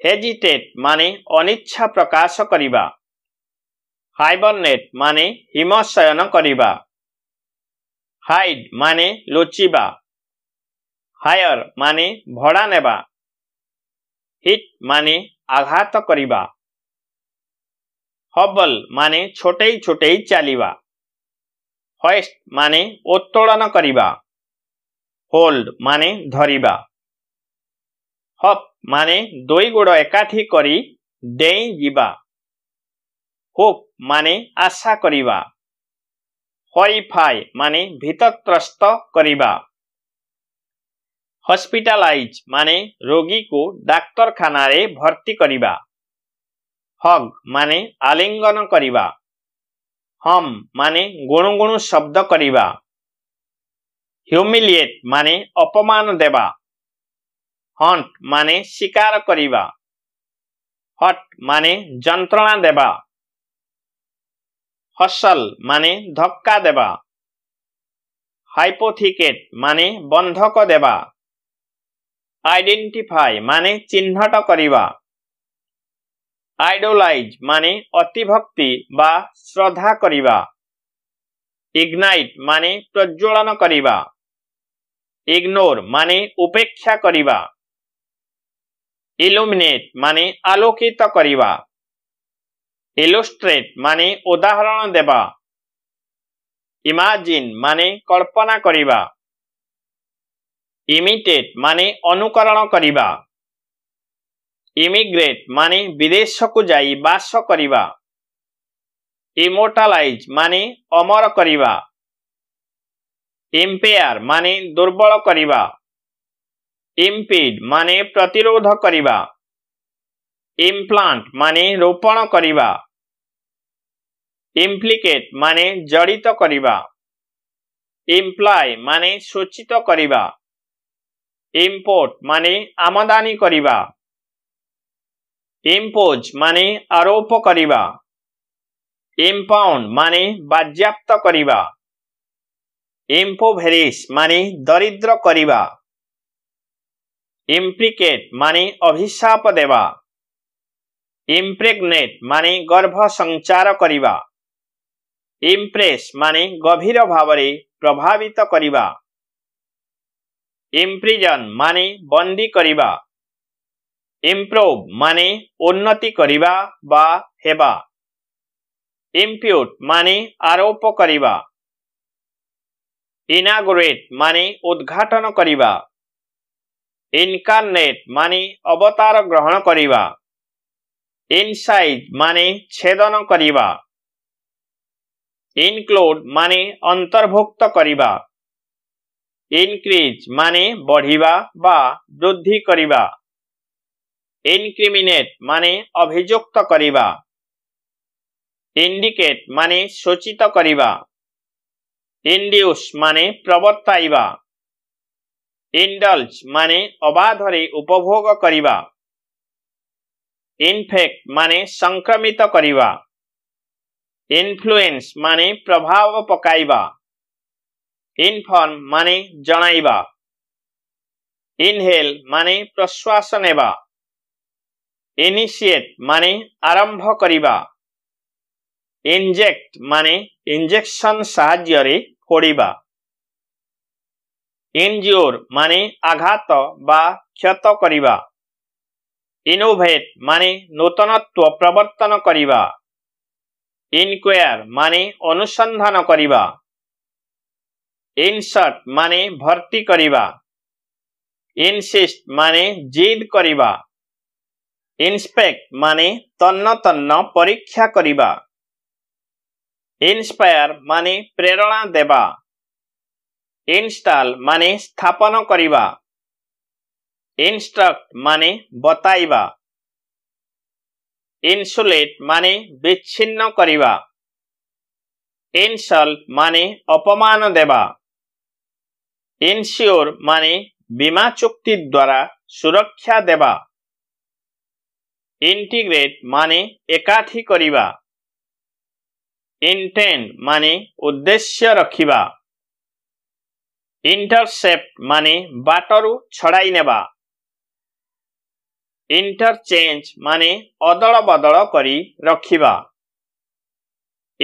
হেজিটেট মানে অনিচ্ছা প্রকাশ করিবা হাইবরনেট মানে হিমশয়ন করিবা হাইড মানে লুচিবা হায়ৰ মানে ভাড়া নেবা হিট মানে আঘাত কৰিবা হবল মানে ছোটেই ছোটেই চালিবা হয়েস্ট মানে উত্তোলন কৰিবা হোল্ড মানে ধৰিবা হপ মানে দুই গোড় একাঠি কৰি ডেই যা হোপ মানে আশা কৰিবা হসপিটালাইজ মানে ରୋଗୀକୁ ଡାକ୍ତରଖାନାରେ ଭର୍ତ୍ତି କରିବା ହଗ୍ ମାନେ ଆଲିଙ୍ଗନ କରିବା ହମ୍ ମାନେ ଗୁଣୁଗୁଣୁ ଶବ୍ଦ କରିବା ହ୍ୟୁମିଲିଏଟ୍ ମାନେ ଅପମାନ ଦେବା ହଣ୍ଟ ମାନେ ଶିକାର କରିବା ହଟ୍ ମାନେ ଯନ୍ତ୍ରଣା ଦେବା হসল মানে ধক্কা দেবা হাইপোথিকেট মানে বন্ধক দেবা ଆଇଡେଣ୍ଟିଫାଏ ମାନେ ଚିହ୍ନଟ କରିବା ଆଇଡୋଲାଇଜ୍ ମାନେ ଅତିଭକ୍ତି ବା ଶ୍ରଦ୍ଧା କରିବା ଇଗ୍ନାଇଟ୍ ମାନେ ପ୍ରଜ୍ୱଳନ କରିବା ইগনোর মানে উপেক্ষা করিবা ইলুমিনেট মানে আলোকিত করিবা ইলুষ্ট্রেট মানে উদাহরণ দেবা ইমাজিন মানে কল্পনা করিবা ইমিটেট মানে অনুকরণ করা ইমিগ্রেট মানে বিদেশকু যাই বাস করা ইমোটালাইজ মানে অমর করা ইম্পেয়ার মানে দুর্বল করা ইম্পিড মানে প্রতিরোধ করা ইমপ্লান্ট মানে রোপণ করা ইমপ্লিকেট মানে জড়িত করা ইমপ্লাই মানে সূচিত করা ইম্পোর্ট মানে আমদানি করিবা ইম্পোজ মানে আরোপ করিবা ইম্পাউন্ড মানে বাজ্যাপ্ত করিবা ইম্পোভেরিস মানে দরিদ্র করিবা ইমপ্লিকেট মানে অভিশাপ দেবা ইমপ্রেগনেট মানে গর্ভ সঞ্চার করিবা ইমপ্রেস মানে গভীর ভাবে প্রভাবিত করিবা ইম্প্রিজন মানে বন্দী করিবা ইম্প্রুভ মানে উন্নতি করিবা বা হেবা ইম্পিউট মানে আরোপ করিবা ইনাগুরেট মানে উদ্ঘাটন করিবা ইনকারনেট মানে অবতার গ্রহণ করিবা ইনসাইজ মানে ছেদন করিবা ইনক্লুড মানে অন্তর্ভুক্ত করিবা ইনক্রিজ মানে বঢ়িবা বা বৃদ্ধি করিবা ইনক্রিমিনেট মানে অভিযুক্ত করিবা ইন্ডিকেট মানে সূচিত করিবা ইন্ডিউস মানে প্রবর্তাইবা ইন্ডলজ মানে অবাধরে উপভোগ করিবা ইনফেক্ট মানে সংক্রমিত করিবা ইনফ্লুয়েন্স মানে প্রভাব পকাইবা ইনফর্ম মানে জনাইবা ইনহেল মানে প্রশ্বাস নেবা ইনিশিয়েট মানে আরম্ভ করিবা ইঞ্জেক্ট মানে ইঞ্জেকশন সাহায্যরে ফোড়িবা ইনজিওর মানে আঘাত বা ক্ষত করিবা ইনোভেট মানে নূতনত্ব প্রবর্তন করিবা ইনকোয়ার মানে অনুসন্ধান করিবা ইনসর্ট মানে ভর্তি করিবা ইনসিস্ট মানে জিদ করিবা ইন্সপেক্ট মানে তন্ন তন্ন পরীক্ষা করিবা ইন্সপায়ার মানে প্রেরণা দেবা ইনস্টল মানে স্থাপন করিবা ইনস্ট্রক্ট মানে বতাইবা ইনসুলেট মানে বিচ্ছিন্ন করিবা ইনসল্ট মানে অপমান দেবা ইনশিওর মানে বিমা চুক্তির দ্বারা সুরক্ষা দেবা ইন্টিগ্রেট মানে একাঠি করিবা ইন্টেন্ড মানে উদ্দেশ্য রখিবা ইন্টারসেপ্ট মানে বাটরু ছড়াই নেবা ইন্টারচেঞ্জ মানে অদল বদল করি রখিবা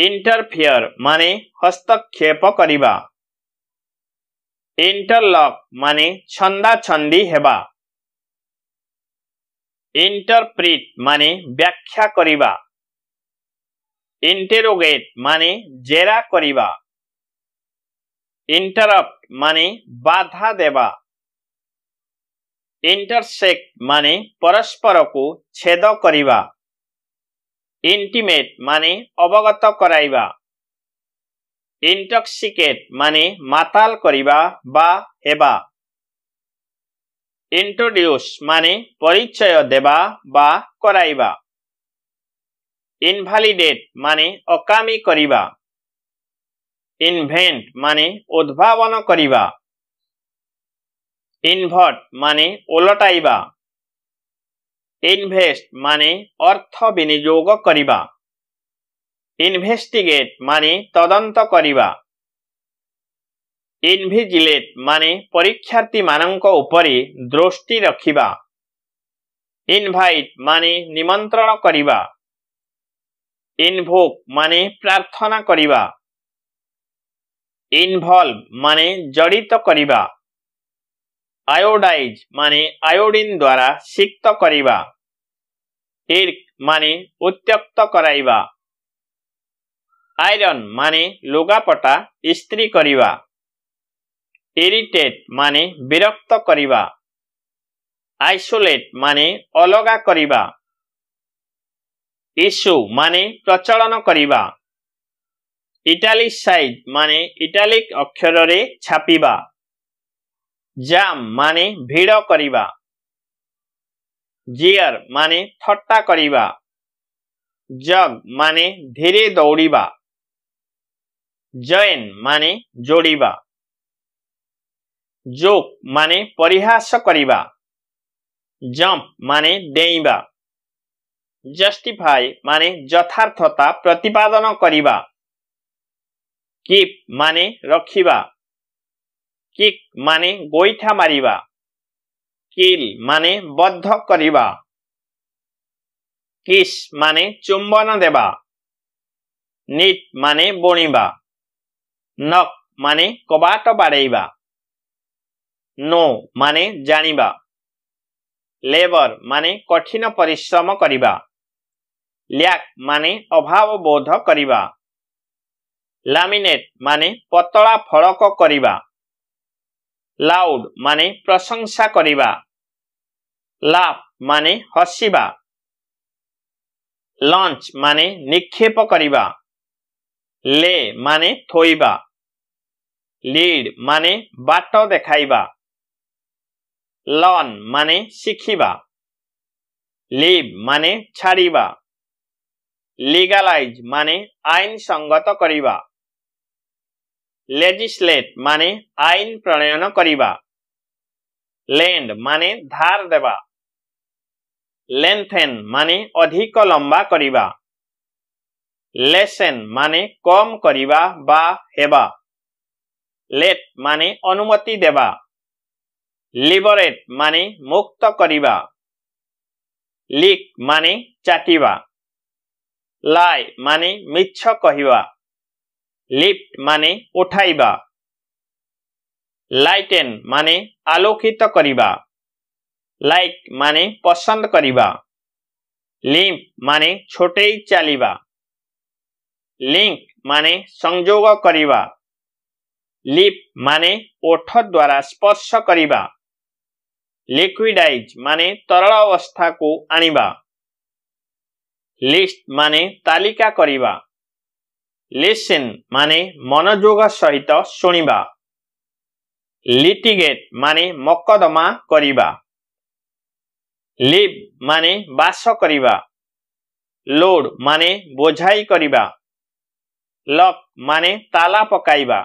ইন্টারফিয়ার মানে হস্তক্ষেপ করিবা ইন্টারলক মানে ছন্দাছন্দি হেবা ইন্টারপ্রিট মানে ব্যাখ্যা করিবা ইন্টেরোগেট মানে জেরা করিবা ইন্টারাপ্ট মানে বাধা দেবা ইন্টারসেক্ট মানে পরস্পরকু ছেদ করিবা ইন্টিমেট মানে অবগত করাইবা ইন্টক্সিকেট মানে মাতাল করিবা বা হেবা ইন্ট্রোডিউস মানে পরিচয় দেবা বা করাইবা ইনভ্যালিডেট মানে অকামি করিবা ইনভেন্ট মানে উদ্ভাবন করিবা ইনভট মানে ওলটাইবা ইনভেস্ট মানে অর্থ বিনিযোগ করিবা ইনভেস্টিগেট মানে তদন্ত করিবা ইনভিজিলেট মানে পরীক্ষার্থী মানঙ্ক উপরে দৃষ্টি রাখা ইনভাইট মানে নিমন্ত্রণ করিবা ইনভোক মানে প্রার্থনা করিবা ইনভলভ মানে জড়িত করিবা আয়োডাইজ মানে আয়োডিন দ্বারা সিক্ত করিবা ইর্ক মানে উত্তক্ত করাইবা ଆଇରନ୍ ମାନେ ଲୁଗାପଟା ଇସ୍ତ୍ରୀ କରିବା ଇରିଟେଟ୍ ମାନେ ବିରକ୍ତ କରିବା ଆଇସୋଲେଟ୍ ମାନେ ଅଲଗା କରିବା ଇସ୍ୟୁ ମାନେ ପ୍ରଚଳନ କରିବା ইটালিসাইড মানে ইটালিক অক্ষরে ছাপিবা জাম মানে ভিড় করিবা জিয়ার মানে ঠট্টা করিবা জগ মানে ধীরে দৌড়িবা জয়েন মানে যোড়া যোগ মানে পরিহাস করা জম্প মানে ডেইবা জস্টিফাই মানে যথার্থতা প্রতিপাদন করা কিপ মানে রখিবা কিক মানে গৈঠা মারিবা কিল মানে বদ্ধ করিবা কিস মানে চুম্বন দেবা নিট মানে বণিবা नक माने कबाट बाडैबा नो माने जानिबा लेबर माने कठिन परिश्रम करिबा ल्याक माने अभाव बोध करिबा लामिनेट माने पतला फलक करिबा लाउड माने प्रशंसा करिबा लाफ माने हसिबा लन्च माने निक्षेप करिबा ले माने थोइबा লিড মানে ବାଟ ଦେଖାଇବା ଲର୍ଣ୍ଣ ମାନେ ଶିଖିବା লিভ মানে ছাড়িবা লিগালাইজ মানে আইনসঙ্গত করিবা লেজিসলেট মানে আইন প্রণয়ন করিবা লেন্ড মানে ধার দেবা লেন্থেন মানে অধিক লম্বা করিবা লেসেন মানে কম করিবা বা হেবা लेट माने अनुमति देवा लिबरेट माने मुक्त करिबा लिक माने चाटिबा लाइ माने मिच्छ कहिबा लिफ्ट माने उठाइबा लाइटेन माने आलोकित करिबा लाइक माने पसंद करिबा लिम्प माने छोटै चालिबा लिंक माने संयोग करिबा লিপ মানে ଓଠ ଦ୍ୱାରା ସ୍ପର୍ଶ କରିବା ଲିକ୍ୱିଡାଇଜ୍ ମାନେ ତରଳ ଅବସ୍ଥାକୁ ଆଣିବା ଲିଷ୍ଟ ମାନେ ତାଲିକା କରିବା ଲିସିନ୍ ମାନେ ମନୋଯୋଗ ସହିତ ଶୁଣିବା ଲିଟିଗେଟ୍ ମାନେ ମକଦ୍ଦମା କରିବା লিভ মানে বাস করা লোড মানে বোঝাই করা লক মানে তালা পকাইবা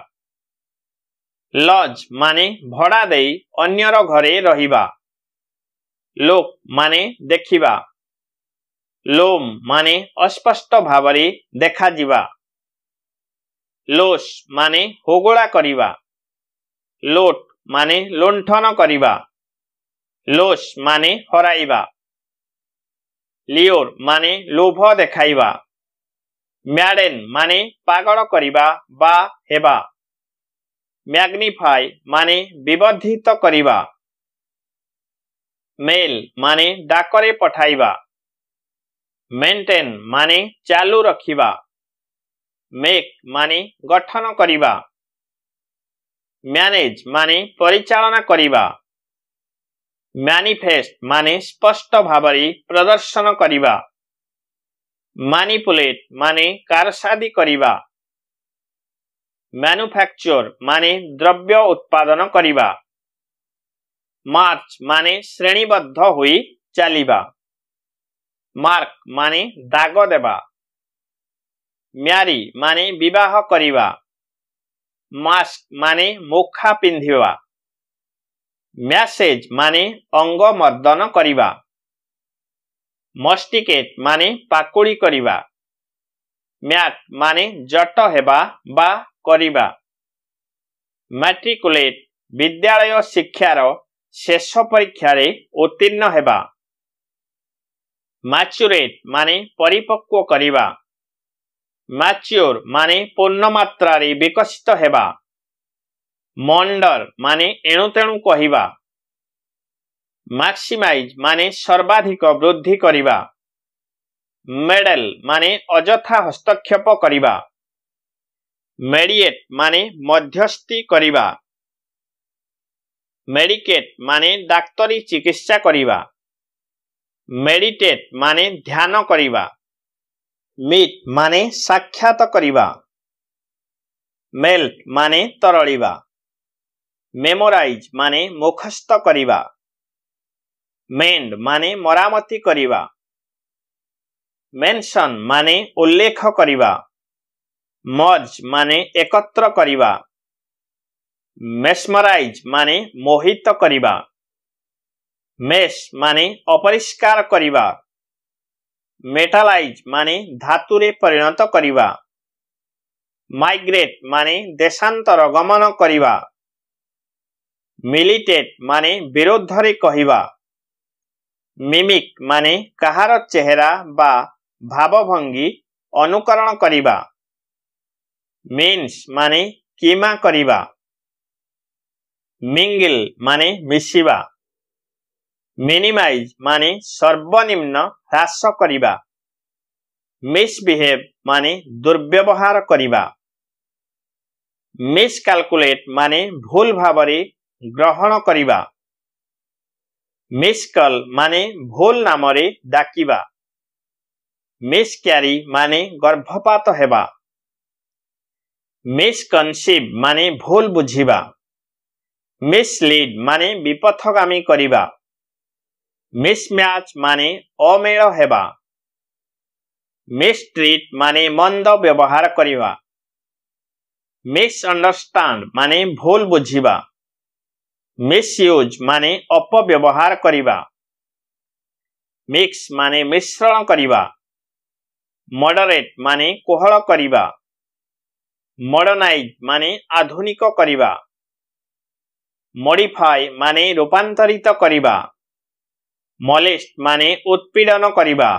ଲଜ୍ ମାନେ ଭଡ଼ା ଦେଇ ଅନ୍ୟର ଘରେ ରହିବା ଲୋକ୍ ମାନେ ଦେଖିବା ଲୋମ୍ ମାନେ ଅସ୍ପଷ୍ଟ ଭାବରେ ଦେଖାଯିବା ଲୋସ୍ ମାନେ ହୋଗୋଳା କରିବା ଲୋଟ୍ ମାନେ ଲୁଣ୍ଠନ କରିବା ଲୋସ୍ ମାନେ ହରାଇବା লিওর মানে লোভ দেখাইবা ম্যাডেন মানে পাগল করিবা বা হেবা ম্যাগনিফাই মানে বিবর্ধিত କରିବା মেল মানে ডাকরে পঠাইবা মেন্টেন মানে চালু ରଖିବା মেক মানে গঠন କରିବା ম্যানেজ মানে পরিচালনা କରିବା ম্যানিফেস্ট মানে স্পষ্ট ভাবে প্রদর্শন করা মানিপুলেট মানে কারসাদি করা ম্যানুফ্যাকচার মানে দ্রব্য উৎপাদন করা মার্চ মানে শ্রেণীবদ্ধ হয়ে চালা মার্ক মানে দাগ দেবা ম্যারি মানে বিবাহ করা মাস্ক মানে মুখা পিধিবা ম্যাসেজ মানে অঙ্গ মর্দন করা মস্টিকেট মানে পাকুড়ি করা ম্যাট মানে জট হেবা বা କରିବା ମାଟ୍ରିକୁଲେଟ୍ ବିଦ୍ୟାଳୟ ଶିକ୍ଷାର ଶେଷ ପରୀକ୍ଷାରେ ଉତ୍ତୀର୍ଣ୍ଣ ହେବା ମାଚ୍ୟୁରେଟ୍ ମାନେ ପରିପକ୍ୱ କରିବା ମାଚ୍ୟୁର ମାନେ ପୂର୍ଣ୍ଣମାତ୍ରାରେ ବିକଶିତ ହେବା ମଣ୍ଡର ମାନେ ଏଣୁତେଣୁ କହିବା ମାକ୍ସିମାଇଜ ମାନେ ସର୍ବାଧିକ ବୃଦ୍ଧି କରିବା ମେଡେଲ ମାନେ ଅଯଥା ହସ୍ତକ୍ଷେପ କରିବା মেৰিয়েট মানে মধ্যস্থি কৰিবা মেডিকেট মানে ডাক্তৰী চিকিৎসা কৰিবা মেডিটেট মানে ধ্যান কৰিবা মিট মানে সাক্ষাৎ কৰিবা মেল্ট মানে তৰলিবা মেমৰাইজ মানে মুখস্থ কৰিবা মেণ্ড মানে মৰামতি কৰিবা মেনশ্যন মানে উল্লেখ কৰিবা ମର୍ଜ ମାନେ ଏକତ୍ର କରିବା ମେସମରାଇଜ ମାନେ ମୋହିତ କରିବା ମେସ ମାନେ ଅପରିଷ୍କାର କରିବା ମେଟାଲାଇଜ ମାନେ ଧାତୁରେ ପରିଣତ କରିବା ମାଇଗ୍ରେଟ ମାନେ ଦେଶାନ୍ତର ଗମନ କରିବା ମିଲିଟେଟ ମାନେ ବିରୁଦ୍ଧରେ କହିବା ମିମିକ ମାନେ କାହାର ଚେହେରା ବା ଭାବଭଙ୍ଗୀ ଅନୁକରଣ କରିବା ମିନ୍ସ ମାନେ କିମା କରିବା ମିଙ୍ଗିଲ ମାନେ ମିଶିବା ମିନିମାଇଜ ମାନେ ସର୍ବନିମ୍ନ ହ୍ରାସ କରିବା ମିସବିହେଭ୍ ମାନେ ଦୁର୍ବ୍ୟବହାର କରିବା ମିସକାଲକୁଲେଟ୍ ମାନେ ଭୁଲ ଭାବରେ ଗ୍ରହଣ କରିବା ମିସକଲ୍ ମାନେ ଭୁଲ ନାମରେ ଡାକିବା ମିସକ୍ୟାରି ମାନେ ଗର୍ଭପାତ ହେବା ମିସ୍କନସିଭ୍ ମାନେ ଭୁଲ ବୁଝିବା ମିସ୍ଲିଡ୍ ମାନେ ବିପଥଗାମୀ କରିବା ମିସ୍ମ୍ୟାଚ୍ ମାନେ ଅମେଳ ହେବା ମିସ୍ଟ୍ରିଟ୍ ମାନେ ମନ୍ଦ ବ୍ୟବହାର କରିବା ମିସ୍ଅଣ୍ଡରଷ୍ଟାଣ୍ଡ ମାନେ ଭୁଲ ବୁଝିବା ମିସ୍ୟୁଜ୍ ମାନେ ଅପବ୍ୟବହାର କରିବା ମିକ୍ସ ମାନେ ମିଶ୍ରଣ କରିବା ମଡରେଟ୍ ମାନେ କୋହଳ କରିବା মডনাইজ মানে আধুনিক করা মডিফাই মানে রূপান্তরিত করা মলেষ্ট মানে উৎপীড়ন করা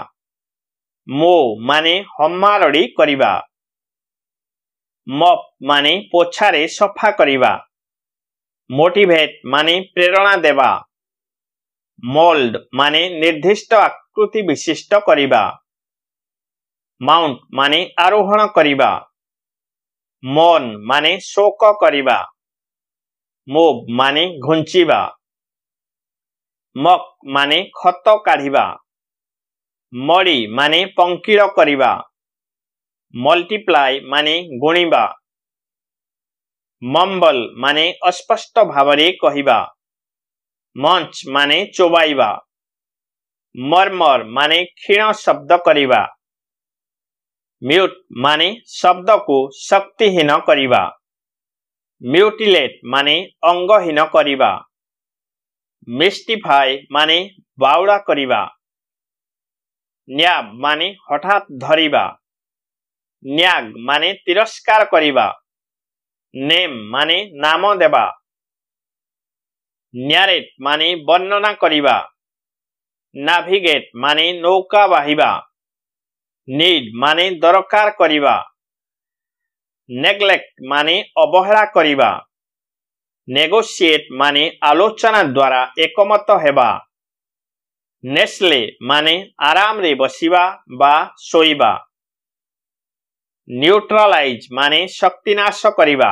মো মানে সম্মারড়ি করা মপ মানে পোছারে সফা করা মোটিভেট মানে প্রেরণা দেবা মল্ড মানে নির্দিষ্ট আকৃতি বিশিষ্ট করা মাউন্ট মানে আরোহণ করা মন মানে শোক করিবা মোব মানে ঘুঞ্চিবা মক মানে ক্ষত কাঢ়িবা মরি মানে পঙ্কির করিবা মল্টিপ্লাই মানে গুণিবা ମମ୍ବଲ ମାନେ ଅସ୍ପଷ୍ଟ ଭାବରେ କହିବା ମଞ୍ଚ ମାନେ ଚୋବାଇବା ମର୍ମର ମାନେ କ୍ଷୀଣ ଶବ୍ଦ କରିବା म्यूट माने शब्द को शक्तिहीन करवा म्यूटिलेट माने अंगहीन करवा मिस्टिफाए माने बाउड़ा करवा न्याब माने हठात धरिबा न्याग माने तिरस्कार करिबा नेम माने नाम देवा न्यारेट माने বর্ণনা করিবা নাভিগেট माने नौका বাহিবা ନିଡ୍ ମାନେ ଦରକାର କରିବା ନେଗ୍ଲେକ୍ଟ ମାନେ ଅବହେଳା କରିବା ନେଗୋସିଏଟ୍ ମାନେ ଆଲୋଚନା ଦ୍ୱାରା ଏକମତ ହେବା ନେସ୍ଲେ ମାନେ ଆରାମରେ ବସିବା ବା ଶୋଇବା ନ୍ୟୁଟ୍ରାଲାଇଜ୍ ମାନେ ଶକ୍ତିନାଶ କରିବା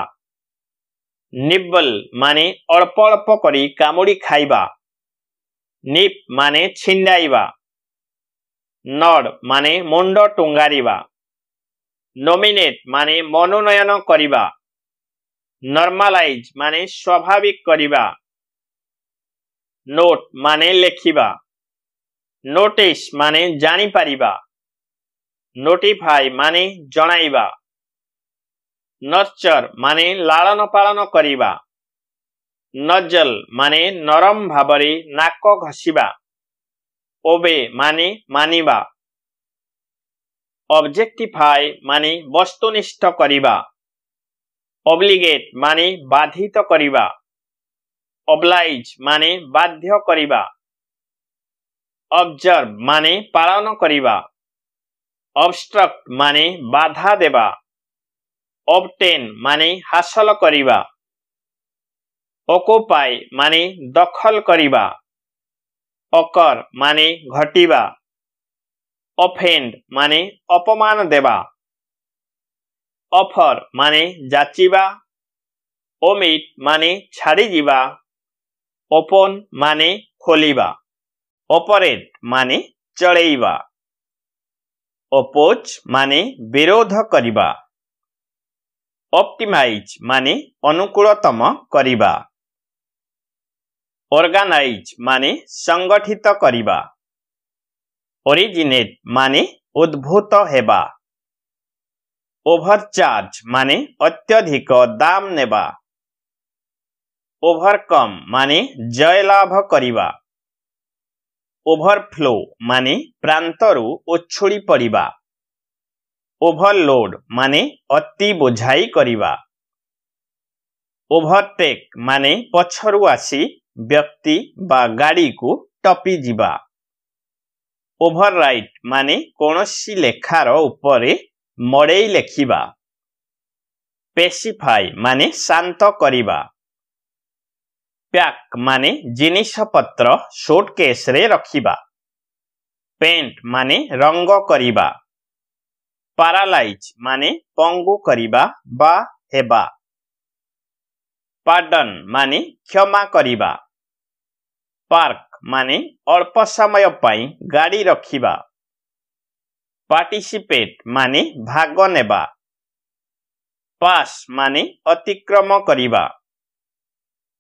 ନିବଲ ମାନେ ଅଳ୍ପ ଅଳ୍ପ କରି କାମୁଡ଼ି ଖାଇବା ନିପ୍ ମାନେ ଛିଣ୍ଡାଇବା নড় মানে মুন্ড টুঙ্গারিবা নমিনেট মানে মনোনয়ন করিবা নর্মালাইজ মানে স্বাভাবিক করিবা নোট মানে লেখিবা নোটিস মানে জানি পারিবা নোটিফাই মানে জনাইবা নচর মানে লালন পালন করিবা নজল মানে নরম ভাবরে নাক ঘষিবা ওবে মানে মানিবা অবজেক্টিফাই মানে বস্তুনিষ্ঠ করিবা অবলিগেট মানে বাধিত করিবা অবলাইজ মানে বাধ্য করিবা অবজর্ভ মানে পালন করিবা অবস্ট্রক্ট মানে বাধা দেবা অবটেন মানে হাসল করিবা অকোপাই মানে দখল করিবা অকর মানে ঘটিবা অফেন্ড মানে অপমান দেবা অফর মানে যাচিবা অমিট মানে ছাড়িযা ওপন মানে খোলিবা অপরেট মানে চড়েইবা অপোজ মানে বিরোধ করিবা অপটিমাইজ মানে অনুকূলতম করিবা অর্গানাইজ মানে সংগঠিত করা অরিজিনেট মানে উদ্ভূত হেবা ওভরচার্জ মানে অত্যধিক দাম নেবা ওভরকম মানে জয়লাভ করা ওভরফ্লো মানে প্রান্তরু উচ্ছুড়ি পড়া ওভরলোড মানে অতি বোঝাই করা ওভরটেক মানে পছরু আসি ବ୍ୟକ୍ତି ବା ଗାଡ଼ିକୁ ଟପିଯିବା ଓଭର ରାଇଟ୍ ମାନେ କୌଣସି ଲେଖାର ଉପରେ ମଡ଼େଇ ଲେଖିବା ପେସିଫାଇ ମାନେ ଶାନ୍ତ କରିବା ପ୍ୟାକ୍ ମାନେ ଜିନିଷପତ୍ର ସୁଟକେସ୍ରେ ରଖିବା ପେଣ୍ଟ ମାନେ ରଙ୍ଗ କରିବା ପାରାଲାଇଜ୍ ମାନେ ପଙ୍ଗୁ କରିବା ବା ହେବା ପାର୍ଡନ୍ ମାନେ କ୍ଷମା କରିବା ପାର୍କ ମାନେ ଅଳ୍ପ ସମୟ ପାଇଁ ଗାଡ଼ି ରଖିବା ପାର୍ଟିସିପେଟ୍ ମାନେ ଭାଗ ନେବା ପାସ୍ ମାନେ ଅତିକ୍ରମ କରିବା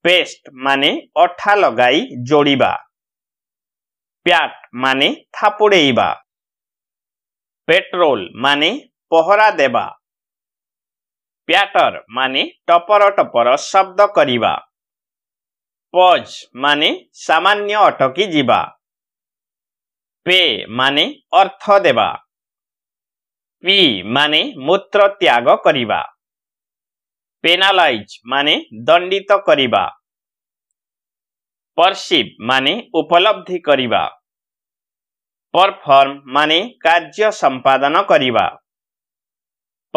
ପେଷ୍ଟ ମାନେ ଅଠା ଲଗାଇ ଯୋଡ଼ିବା ପ୍ୟାଟ୍ ମାନେ ଥାପୁଡ଼େଇବା ପେଟ୍ରୋଲ ମାନେ ପହରା ଦେବା ପ୍ୟାଟର ମାନେ ଟପର ଟପର ଶବ୍ଦ କରିବା ପଜ୍ ମାନେ ସାମାନ୍ୟ ଅଟକି ଯିବା ପେ ମାନେ ଅର୍ଥ ଦେବା ପି ମାନେ ମୂତ୍ର ତ୍ୟାଗ କରିବା ପେନାଲାଇଜ୍ ମାନେ ଦଣ୍ଡିତ କରିବା ପରସିପ୍ ମାନେ ଉପଲବ୍ଧି କରିବା ପରଫର୍ମ ମାନେ କାର୍ଯ୍ୟ ସମ୍ପାଦନ କରିବା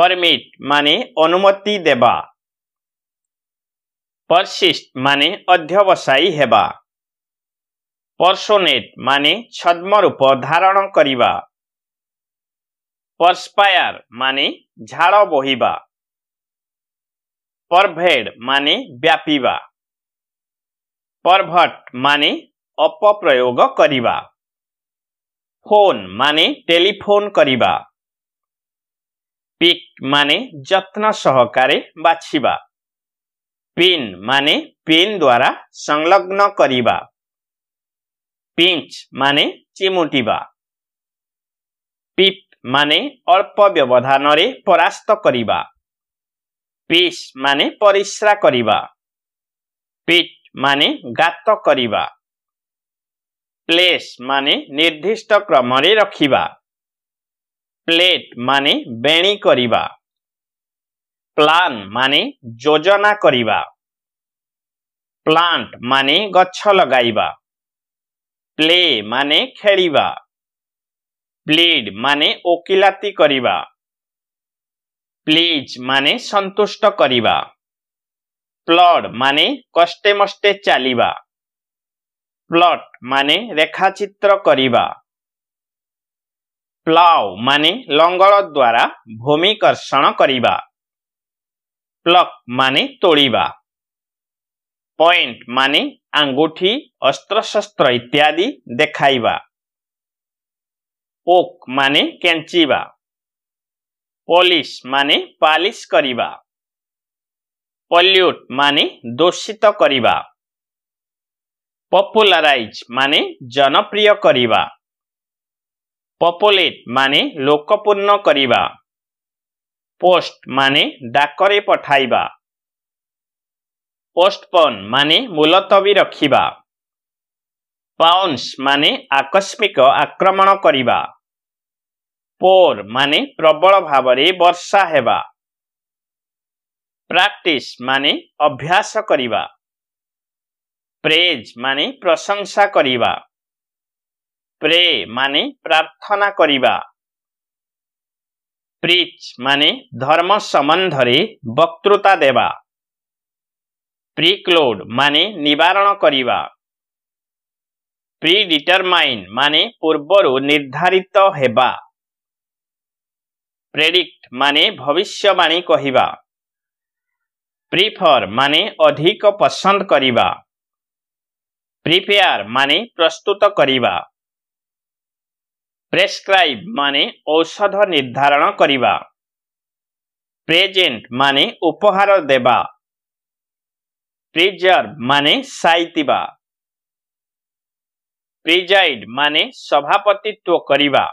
ପରମିଟ୍ ମାନେ ଅନୁମତି ଦେବା पर्सिस्ट माने अध्यवसायी हेबा पर्सोनेट माने छद्म रूप धारण करिबा पर्सपायर माने झाड़ बोहिबा परभेड माने व्यापीबा परभट माने अपप्रयोग करिबा फोन माने टेलिफोन करिबा पिक माने जत्न सहकारे बाछिबा पेन माने पेन द्वारा संलग्न करिबा पिंच माने चिमुटीबा. पिप माने अल्प रे परास्त करिबा पीस माने परिश्रा करिबा पिट माने गात करिबा प्लेस माने निर्दिष्ट रे रखिबा प्लेट माने बेणी करिबा ପ୍ଲାନ୍ ମାନେ ଯୋଜନା କରିବା ପ୍ଲାଣ୍ଟ ମାନେ ଗଛ ଲଗାଇବା ପ୍ଲେ ମାନେ ଖେଳିବା ପ୍ଲିଡ୍ ମାନେ ଓକିଲାତି କରିବା ପ୍ଲିଜ୍ ମାନେ ସନ୍ତୁଷ୍ଟ କରିବା ପ୍ଲଡ୍ ମାନେ କଷ୍ଟେ ମଷ୍ଟେ ଚାଲିବା ପ୍ଲଟ୍ ମାନେ ରେଖାଚିତ୍ର କରିବା ପ୍ଲାଓ ମାନେ ଲଙ୍ଗଳ ଦ୍ୱାରା ଭୂମି କର୍ଷଣ କରିବା প্লক মানে তোড়িবা পয়েন্ট মানে আঙ্গুঠি অস্ত্রশস্ত্র ইত্যাদি দেখাইবা পোক মানে কেঞ্চিবা পলিশ মানে পালিশ করিবা পল্যুট মানে দূষিত করিবা পপুলারাইজ মানে জনপ্রিয় করিবা পপুলেট মানে লোকপূর্ণ করিবা ପୋଷ୍ଟ ମାନେ ଡାକରେ ପଠାଇବା ପୋଷ୍ଟପନ୍ ମାନେ ମୁଲତବୀ ରଖିବା ପାଉନ୍ସ ମାନେ ଆକସ୍ମିକ ଆକ୍ରମଣ କରିବା ପୋର୍ ମାନେ ପ୍ରବଳ ଭାବରେ ବର୍ଷା ହେବା ପ୍ରାକ୍ଟିସ୍ ମାନେ ଅଭ୍ୟାସ କରିବା ପ୍ରେଜ୍ ମାନେ ପ୍ରଶଂସା କରିବା ପ୍ରେ ମାନେ ପ୍ରାର୍ଥନା କରିବା প্রিচ মানে ধর্ম সম্বন্ধে বক্তৃতা দেবা প্রিক্লোড মানে নিবারণ করা প্রিডিটরমাইন মানে পূর্বরু নির্ধারিত হেবা প্রেডিক্ট মানে ভবিষ্যবাণী কহিবা প্রিফর মানে অধিক পছন্দ করা প্রিপেয়ার মানে প্রস্তুত করা ପ୍ରେସ୍କ୍ରାଇବ୍ ମାନେ ଔଷଧ ନିର୍ଦ୍ଧାରଣ କରିବା ପ୍ରେଜେଣ୍ଟ ମାନେ ଉପହାର ଦେବା ପ୍ରିଜର୍ଭ ମାନେ ସାଇତିବା ପ୍ରିଜାଇଡ୍ ମାନେ ସଭାପତିତ୍ୱ କରିବା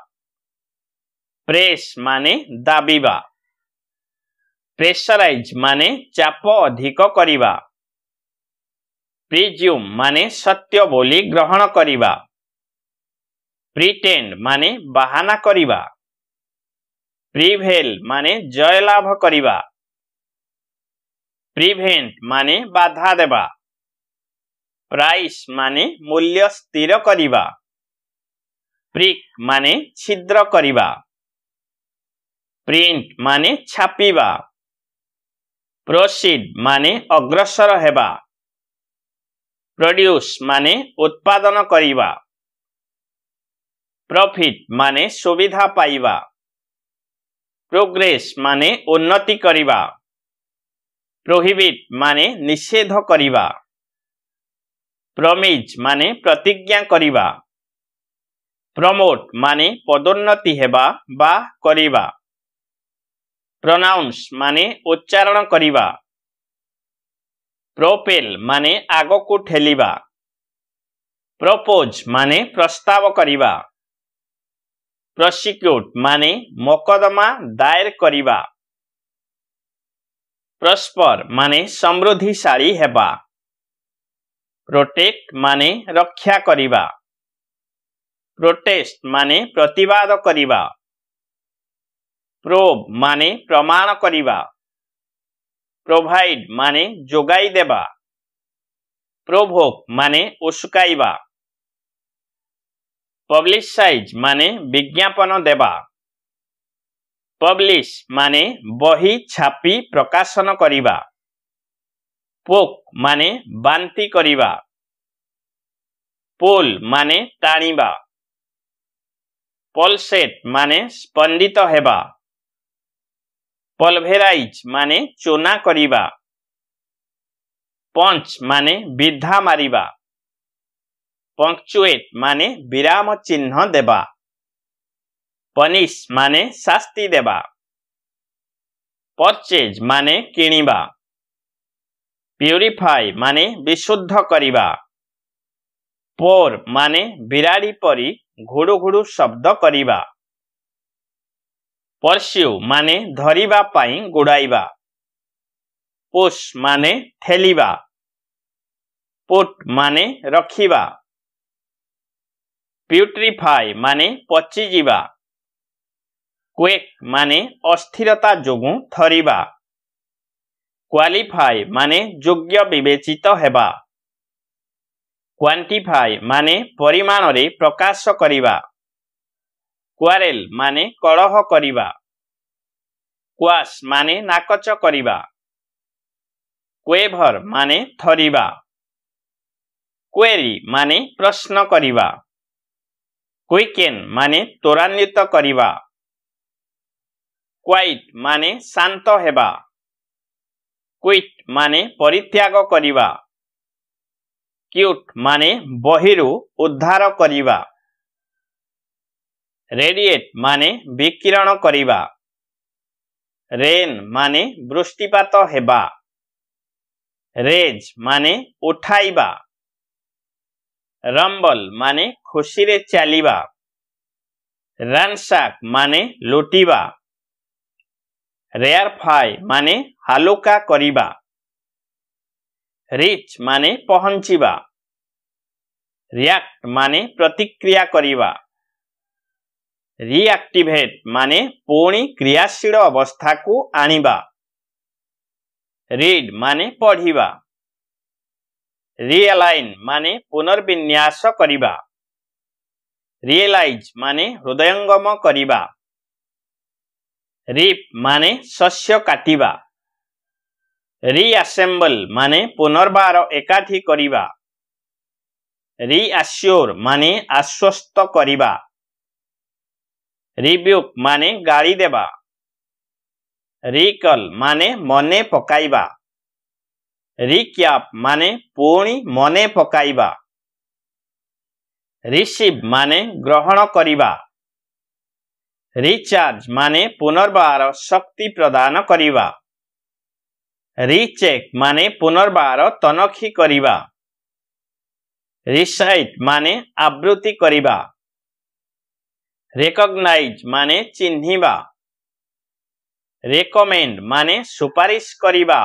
ପ୍ରେସ୍ ମାନେ ଦାବିବା ପ୍ରେସରାଇଜ୍ ମାନେ ଚାପ ଅଧିକ କରିବା ପ୍ରିଜ୍ୟୁମ୍ ମାନେ ସତ୍ୟ ବୋଲି ଗ୍ରହଣ କରିବା প্রিটেন্ড মানে ବାହାନା କରିବା প্রিভেল মানে জয়লাভ କରିବା প্রিভেন্ট মানে বাধা দেবা প্রাইস মানে মূল্য স্থির করিবা প্রিক মানে ছিদ্র করিবা প্রিন্ট মানে ছাপিবা প্রসিড মানে অগ্রসর হেবা প্রডিউস মানে উৎপাদন করিবা প্রফিট মানে সুবিধা পাইবা ପ୍ରୋଗ୍ରେସ୍ ମାନେ ଉନ୍ନତି କରିବା ପ୍ରୋହିବିଟ୍ ମାନେ ନିଷେଧ କରିବା ପ୍ରମିଜ୍ ମାନେ ପ୍ରତିଜ୍ଞା କରିବା ପ୍ରମୋଟ୍ ମାନେ ପଦୋନ୍ନତି ହେବା ବା କରିବା ପ୍ରନାଉନ୍ସ ମାନେ ଉଚ୍ଚାରଣ କରିବା ପ୍ରୋପେଲ୍ ମାନେ ଆଗକୁ ଠେଲିବା ପ୍ରପୋଜ୍ ମାନେ ପ୍ରସ୍ତାବ କରିବା প্রসিকিউট মানে মোকদমা দায়ের করা প্রস্পর মানে সমৃদ্ধিশালী হেবা প্রোটেক্ট মানে রক্ষা করা প্রোটেস্ট মানে প্রতবাদ করা প্রোব মানে প্রমাণ করা প্রোভাইড মানে যোগাই দেবা প্রোভোক মানে উস্কাইবা পবলিশাইজ মানে বিজ্ঞাপন দেবা পবলিশ মানে বহি ছাপি প্রকাশন করিবা পোক মানে বান্তি করিবা পোল মানে টাণিবা পলসেট মানে স্পন্দিত হেবা পলভেরাইজ মানে চোনা করিবা পঞ্চ মানে বিদ্ধা মারিবা পঙ্কচুয়েট মানে বিরাম চিহ্ন দেবা পনিশ মানে শাস্তি দেবা পরচেজ মানে কিনিবা পিউরিফাই মানে বিশুদ্ধ করিবা পোর মানে বিড়াড়ি পরি ঘুড়ু ঘুড়ু শব্দ করিবা পরসিউ মানে ধরিবা পাই গোড়াইবা পুষ মানে ঠেলিবা পুট মানে রখিবা পিউট্রিফাই মানে পচিযা କ୍ୱେକ୍ ମାନେ ଅସ୍ଥିରତା ଯୋଗୁଁ ଥରିବା କ୍ୱାଲିଫାଏ ମାନେ ଯୋଗ୍ୟ ବିବେଚିତ ହେବା କ୍ୱାଣ୍ଟିଫାଏ ମାନେ ପରିମାଣରେ ପ୍ରକାଶ କରିବା କ୍ୱାରେଲ୍ ମାନେ କଳହ କରିବା କ୍ୱାସ୍ ମାନେ ନାକଚ କରିବା କ୍ୱେଭର୍ ମାନେ ଥରିବା କ୍ୱେରି ମାନେ ପ୍ରଶ୍ନ କରିବା क्विकेन माने त्वरान्वित करने क्वाइट माने शांत होगा क्विट माने परित्याग करने क्यूट माने बहिरु उद्धार करने रेडिएट माने विकिरण करने रेन माने वृष्टिपात होगा रेज माने उठाइबा ରମ୍ବଲ ମାନେ ଖୁସିରେ ଚାଲିବା ରାନସାକ୍ ମାନେ ଲୁଟିବା ରେୟାରଫାଇ ମାନେ ହାଲୁକା କରିବା ରିଚ୍ ମାନେ ପହଞ୍ଚିବା ରିଆକ୍ଟ ମାନେ ପ୍ରତିକ୍ରିୟା କରିବା ରିଆକ୍ଟିଭେଟ୍ ମାନେ ପୁଣି କ୍ରିୟାଶୀଳ ଅବସ୍ଥାକୁ ଆଣିବା ରିଡ୍ ମାନେ ପଢ଼ିବା ରିଏଲାଇନ୍ ମାନେ ପୁନର୍ବିନ୍ୟାସ କରିବା ରିଏଲାଇଜ୍ ମାନେ ହୃଦୟଙ୍ଗମ କରିବା ରିପ୍ ମାନେ ଶସ୍ୟ କାଟିବା ରିଆସେମ୍ବଲ୍ ମାନେ ପୁନର୍ବାର ଏକାଠି କରିବା ରିଆସ୍ୟୋର୍ ମାନେ ଆଶ୍ୱସ୍ତ କରିବା ରିବ୍ୟୁକ୍ ମାନେ ଗାଳି ଦେବା ରିକଲ୍ ମାନେ ମନେ ପକାଇବା ରିକ୍ୟାପ୍ ମାନେ ପୁଣି ମନେ ପକାଇବା ରିସିଭ୍ ମାନେ ଗ୍ରହଣ କରିବା ରିଚାର୍ଜ ମାନେ ପୁନର୍ବାର ଶକ୍ତି ପ୍ରଦାନ କରିବା ରିଚେକ୍ ମାନେ ପୁନର୍ବାର ତନଖି କରିବା ରିସାଇଟ୍ ମାନେ ଆବୃତ୍ତି କରିବା ରେକଗ୍ନାଇଜ୍ ମାନେ ଚିହ୍ନିବା ରେକମେଣ୍ଡ ମାନେ ସୁପାରିଶ କରିବା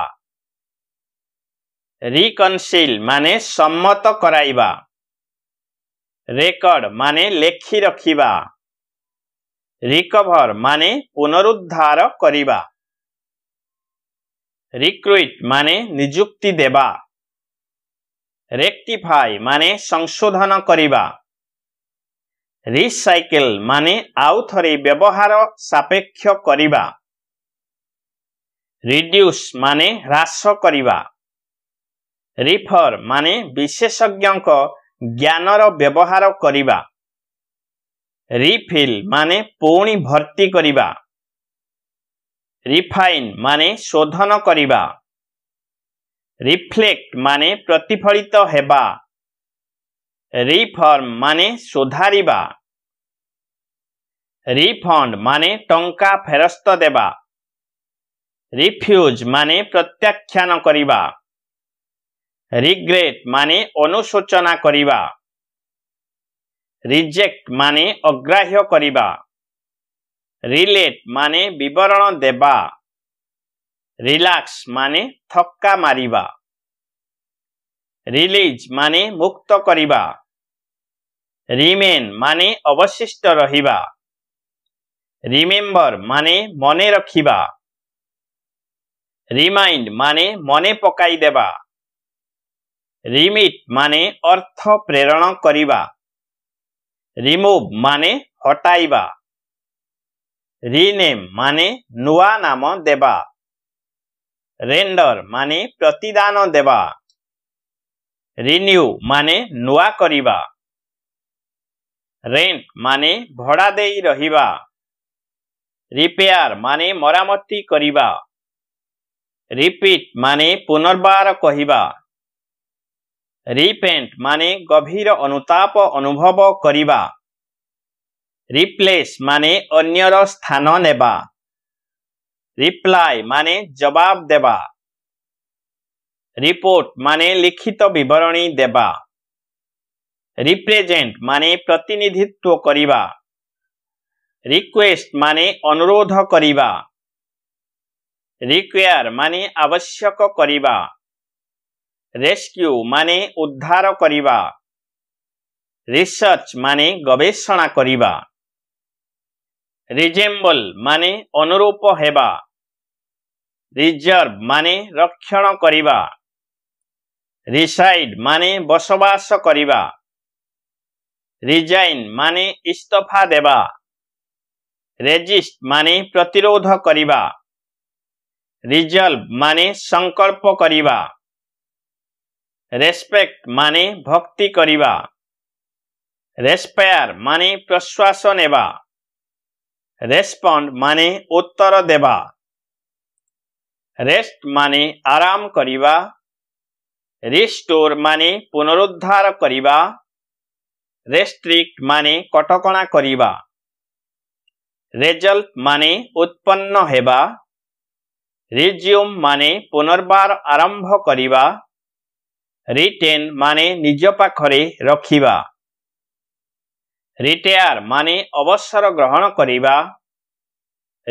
ରିକନସିଲ୍ ମାନେ ସମ୍ମତ କରାଇବା ରେକର୍ଡ଼ ମାନେ ଲେଖି ରଖିବା ରିକଭର୍ ମାନେ ପୁନରୁଦ୍ଧାର କରିବା ରିକ୍ରୁଇଟ୍ ମାନେ ନିଯୁକ୍ତି ଦେବା ରେକ୍ଟିଫାଇ ମାନେ ସଂଶୋଧନ କରିବା ରିସାଇକେଲ୍ ମାନେ ଆଉ ଥରେ ବ୍ୟବହାର ସାପେକ୍ଷ କରିବା ରିଡ୍ୟୁସ୍ ମାନେ ହ୍ରାସ କରିବା ରିଫର୍ ମାନେ ବିଶେଷଜ୍ଞଙ୍କ ଜ୍ଞାନର ବ୍ୟବହାର କରିବା ରିଫିଲ୍ ମାନେ ପୁଣି ଭର୍ତ୍ତି କରିବା ରିଫାଇନ୍ ମାନେ ଶୋଧନ କରିବା ରିଫ୍ଲେକ୍ଟ ମାନେ ପ୍ରତିଫଳିତ ହେବା ରିଫର୍ମ ମାନେ ସୁଧାରିବା ରିଫଣ୍ଡ ମାନେ ଟଙ୍କା ଫେରସ୍ତ ଦେବା ରିଫ୍ୟୁଜ୍ ମାନେ ପ୍ରତ୍ୟାଖ୍ୟାନ କରିବା রিগ্রেট মানে অনুশোচনা করিবা রিজেক্ট মানে অগ্রাহ্য করিবা রিলেট মানে বিবরণ দেবা রিলাক্স মানে থক্কা মারিবা রিলিজ মানে মুক্ত করিবা রিমেন মানে অবশিষ্ট রহিবা রিমেম্বর মানে মনে রখিবা রিমাইন্ড মানে মনে পকাই দেবা রিমিট মানে অর্থ প্রেরণ করা রিমুভ মানে হটাইবা রিনেম মানে নূয়া নাম দেবা রেন্ডর মানে প্রতিদান দেবা রিনিউ মানে নূয়া করা রেন্ট মানে ভড়া দেই রহিবা রিপেয়ার মানে মরামতি করিবা রিপিট মানে পুনর্বার কহিবা ৰিপেণ্ট মানে গভীৰ অনুতাপ অনুভৱ কৰিব ৰিপ্লেচ মানে অন্যৰ স্থান নেবা ৰিপ্লাই মানে জবাব দেবা ৰিপৰ্ট মানে লিখিত বিৱৰণী দেবা ৰিপ্ৰেজেণ্ট মানে প্ৰতিনিধিত্ব কৰিব ৰিকুৱেষ্ট মানে অনুৰোধ কৰিব ৰিকুৱাৰ মানে আৱশ্যক কৰিবা ରେସ୍କ୍ୟୁ ମାନେ ଉଦ୍ଧାର କରିବା ରିସର୍ଚ୍ଚ ମାନେ ଗବେଷଣା କରିବା ରିଜେମ୍ବଲ୍ ମାନେ ଅନୁରୂପ ହେବା ରିଜର୍ଭ ମାନେ ରକ୍ଷଣ କରିବା ରିସାଇଡ୍ ମାନେ ବସବାସ କରିବା ରିଜାଇନ୍ ମାନେ ଇସ୍ତଫା ଦେବା ରେଜିଷ୍ଟ ମାନେ ପ୍ରତିରୋଧ କରିବା ରିଜଲ୍ଭ ମାନେ ସଂକଳ୍ପ କରିବା ରେସ୍ପେକ୍ଟ ମାନେ ଭକ୍ତି କରିବା ରେସ୍ପେୟାର ମାନେ ପ୍ରଶ୍ୱାସ ନେବା ରେସ୍ପଣ୍ଡ ମାନେ ଉତ୍ତର ଦେବା ରେଷ୍ଟ ମାନେ ଆରାମ କରିବା ରିଷ୍ଟୋର ମାନେ ପୁନରୁଦ୍ଧାର କରିବା ରେଷ୍ଟ୍ରିକ୍ଟ ମାନେ କଟକଣା କରିବା ରେଜଲ୍ଟ ମାନେ ଉତ୍ପନ୍ନ ହେବା ରିଜ୍ୟୁମ୍ ମାନେ ପୁନର୍ବାର ଆରମ୍ଭ କରିବା ରିଟେନ୍ ମାନେ ନିଜ ପାଖରେ ରଖିବା ରିଟେୟାର୍ ମାନେ ଅବସର ଗ୍ରହଣ କରିବା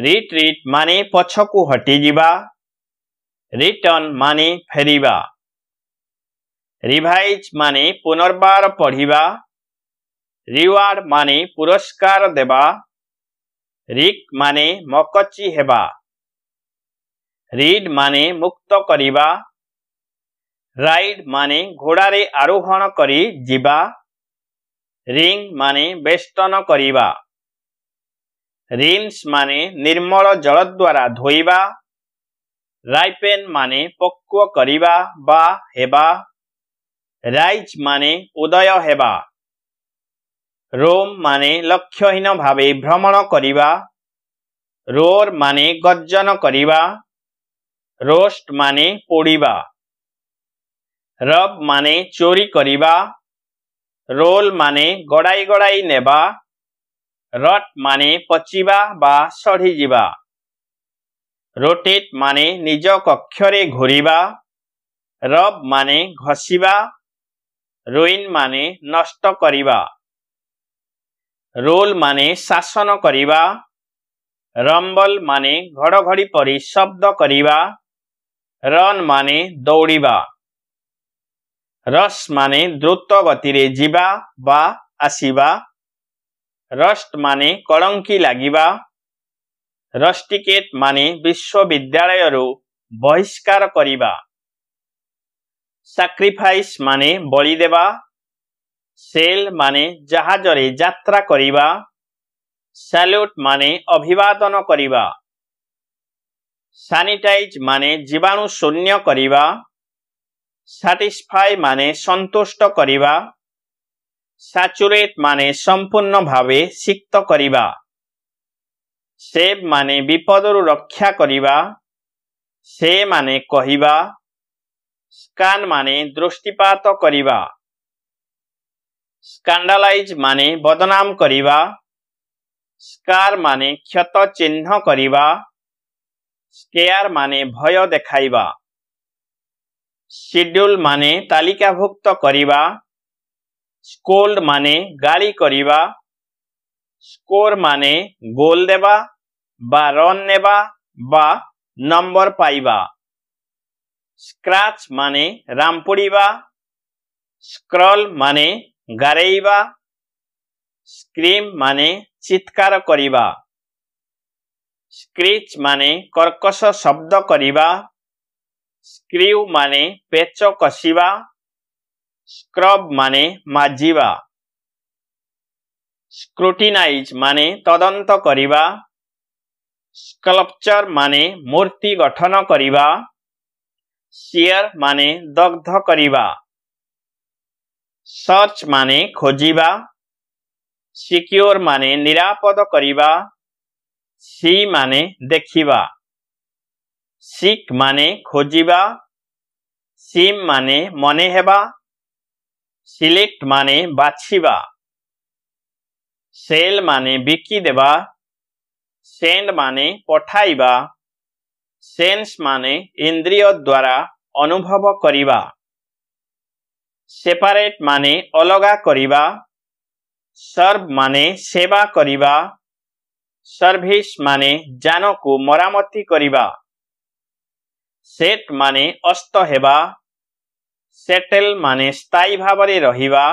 ରିଟ୍ରିଟ୍ ମାନେ ପଛକୁ ହଟିଯିବା ରିଟର୍ନ ମାନେ ଫେରିବା ରିଭାଇଜ୍ ମାନେ ପୁନର୍ବାର ପଢ଼ିବା ରିୱାର୍ଡ ମାନେ ପୁରସ୍କାର ଦେବା ରିକ୍ ମାନେ ମକଚି ହେବା ରିଡ୍ ମାନେ ମୁକ୍ତ କରିବା ରାଇଡ୍ ମାନେ ଘୋଡ଼ାରେ ଆରୋହଣ କରି ଯିବା ରିଙ୍ଗ ମାନେ ବେଷ୍ଟନ କରିବା ରିନ୍ସ ମାନେ ନିର୍ମଳ ଜଳ ଦ୍ୱାରା ଧୋଇବା ରାଇପେନ୍ ମାନେ ପକ୍ୱ କରିବା ବା ହେବା ରାଇଜ ମାନେ ଉଦୟ ହେବା ରୋମ୍ ମାନେ ଲକ୍ଷ୍ୟହୀନ ଭାବେ ଭ୍ରମଣ କରିବା ରୋର୍ ମାନେ ଗର୍ଜନ କରିବା ରୋଷ୍ଟ ମାନେ ପୋଡ଼ିବା রব মানে চোরি করিবা রোল মানে গড়াই গড়াই নেবা রট মানে পচিবা বা সঢ়িযা রোটেট মানে নিজ কক্ষরে ঘুরিবা রব মানে ঘষিবা রোইন মানে নষ্ট করিবা রোল মানে শাসন করিবা রম্বল মানে ঘড়ঘড়ি পরি শব্দ করিবা রন মানে দৌড়িবা রস মানে দ্রুত গতিরে যা বা আসবা রষ্ট মানে কলঙ্কি লাগবা রষ্টিকেট মানে বিশ্ববিদ্যালয় বহিষ্কার করা সাক্রিফাইস মানে বলি দেবা সেল মানে জাহাজরে যাত্রা করা স্যালুট মানে অভিবাদন করা সানিটাইজ মানে জীবাণু শূন্য করা স্যাটিসফাই মানে সন্তুষ্ট করিবা স্যাচুরেট মানে সম্পূর্ণভাবে সিক্ত করিবা সেভ মানে বিপদরু রক্ষা করিবা সে মানে কহিবা স্কান মানে দৃষ্টিপাত করিবা স্কান্ডালাইজ মানে বদনাম করিবা স্কার মানে ক্ষত চিহ্ন করিবা স্কেয়ার মানে ভয় দেখাইবা ସିଡ୍ୟୁଲ ମାନେ ତାଲିକାଭୁକ୍ତ କରିବା ସ୍କୋଲ୍ଡ ମାନେ ଗାଳି କରିବା ସ୍କୋର ମାନେ ଗୋଲ ଦେବା বা রন নেবা বা নম্বর পাইবা স্ক্রাচ মানে রাম পড়িবা স্ক্রল মানে গারেইবা স্ক্রিম মানে চিৎকার করিবা স্ক্রিচ মানে কর্কশ শব্দ করিবা સ્ક્રીવ মানে পেচক কষিবা স্ক্রব মানে মাজিবা স্ক্রুটিনাইজ মানে তদন্ত করিবা স্কল্পচর মানে মূর্তি গঠন করিবা সিয়ার মানে দগ্ধ করিবা সর্চ মানে খোঁজিবা সিকিওর মানে নিরাপদ করিবা সি মানে দেখিবা ସିକ୍ ମାନେ ଖୋଜିବା ସିମ୍ ମାନେ ମନେ ହେବା ସିଲେକ୍ଟ ମାନେ ବାଛିବା ସେଲ୍ ମାନେ ବିକିଦେବା ସେଣ୍ଡ ମାନେ ପଠାଇବା ସେନ୍ସ ମାନେ ଇନ୍ଦ୍ରିୟ ଦ୍ୱାରା ଅନୁଭବ କରିବା ସେପାରେଟ ମାନେ ଅଲଗା କରିବା ସର୍ଭ ମାନେ ସେବା କରିବା ସର୍ଭିସ ମାନେ ଯାନକୁ ମରାମତି କରିବା সেট মানে অস্ত হেবা সেটেল মানে স্থায়ী ভাবে রহিবা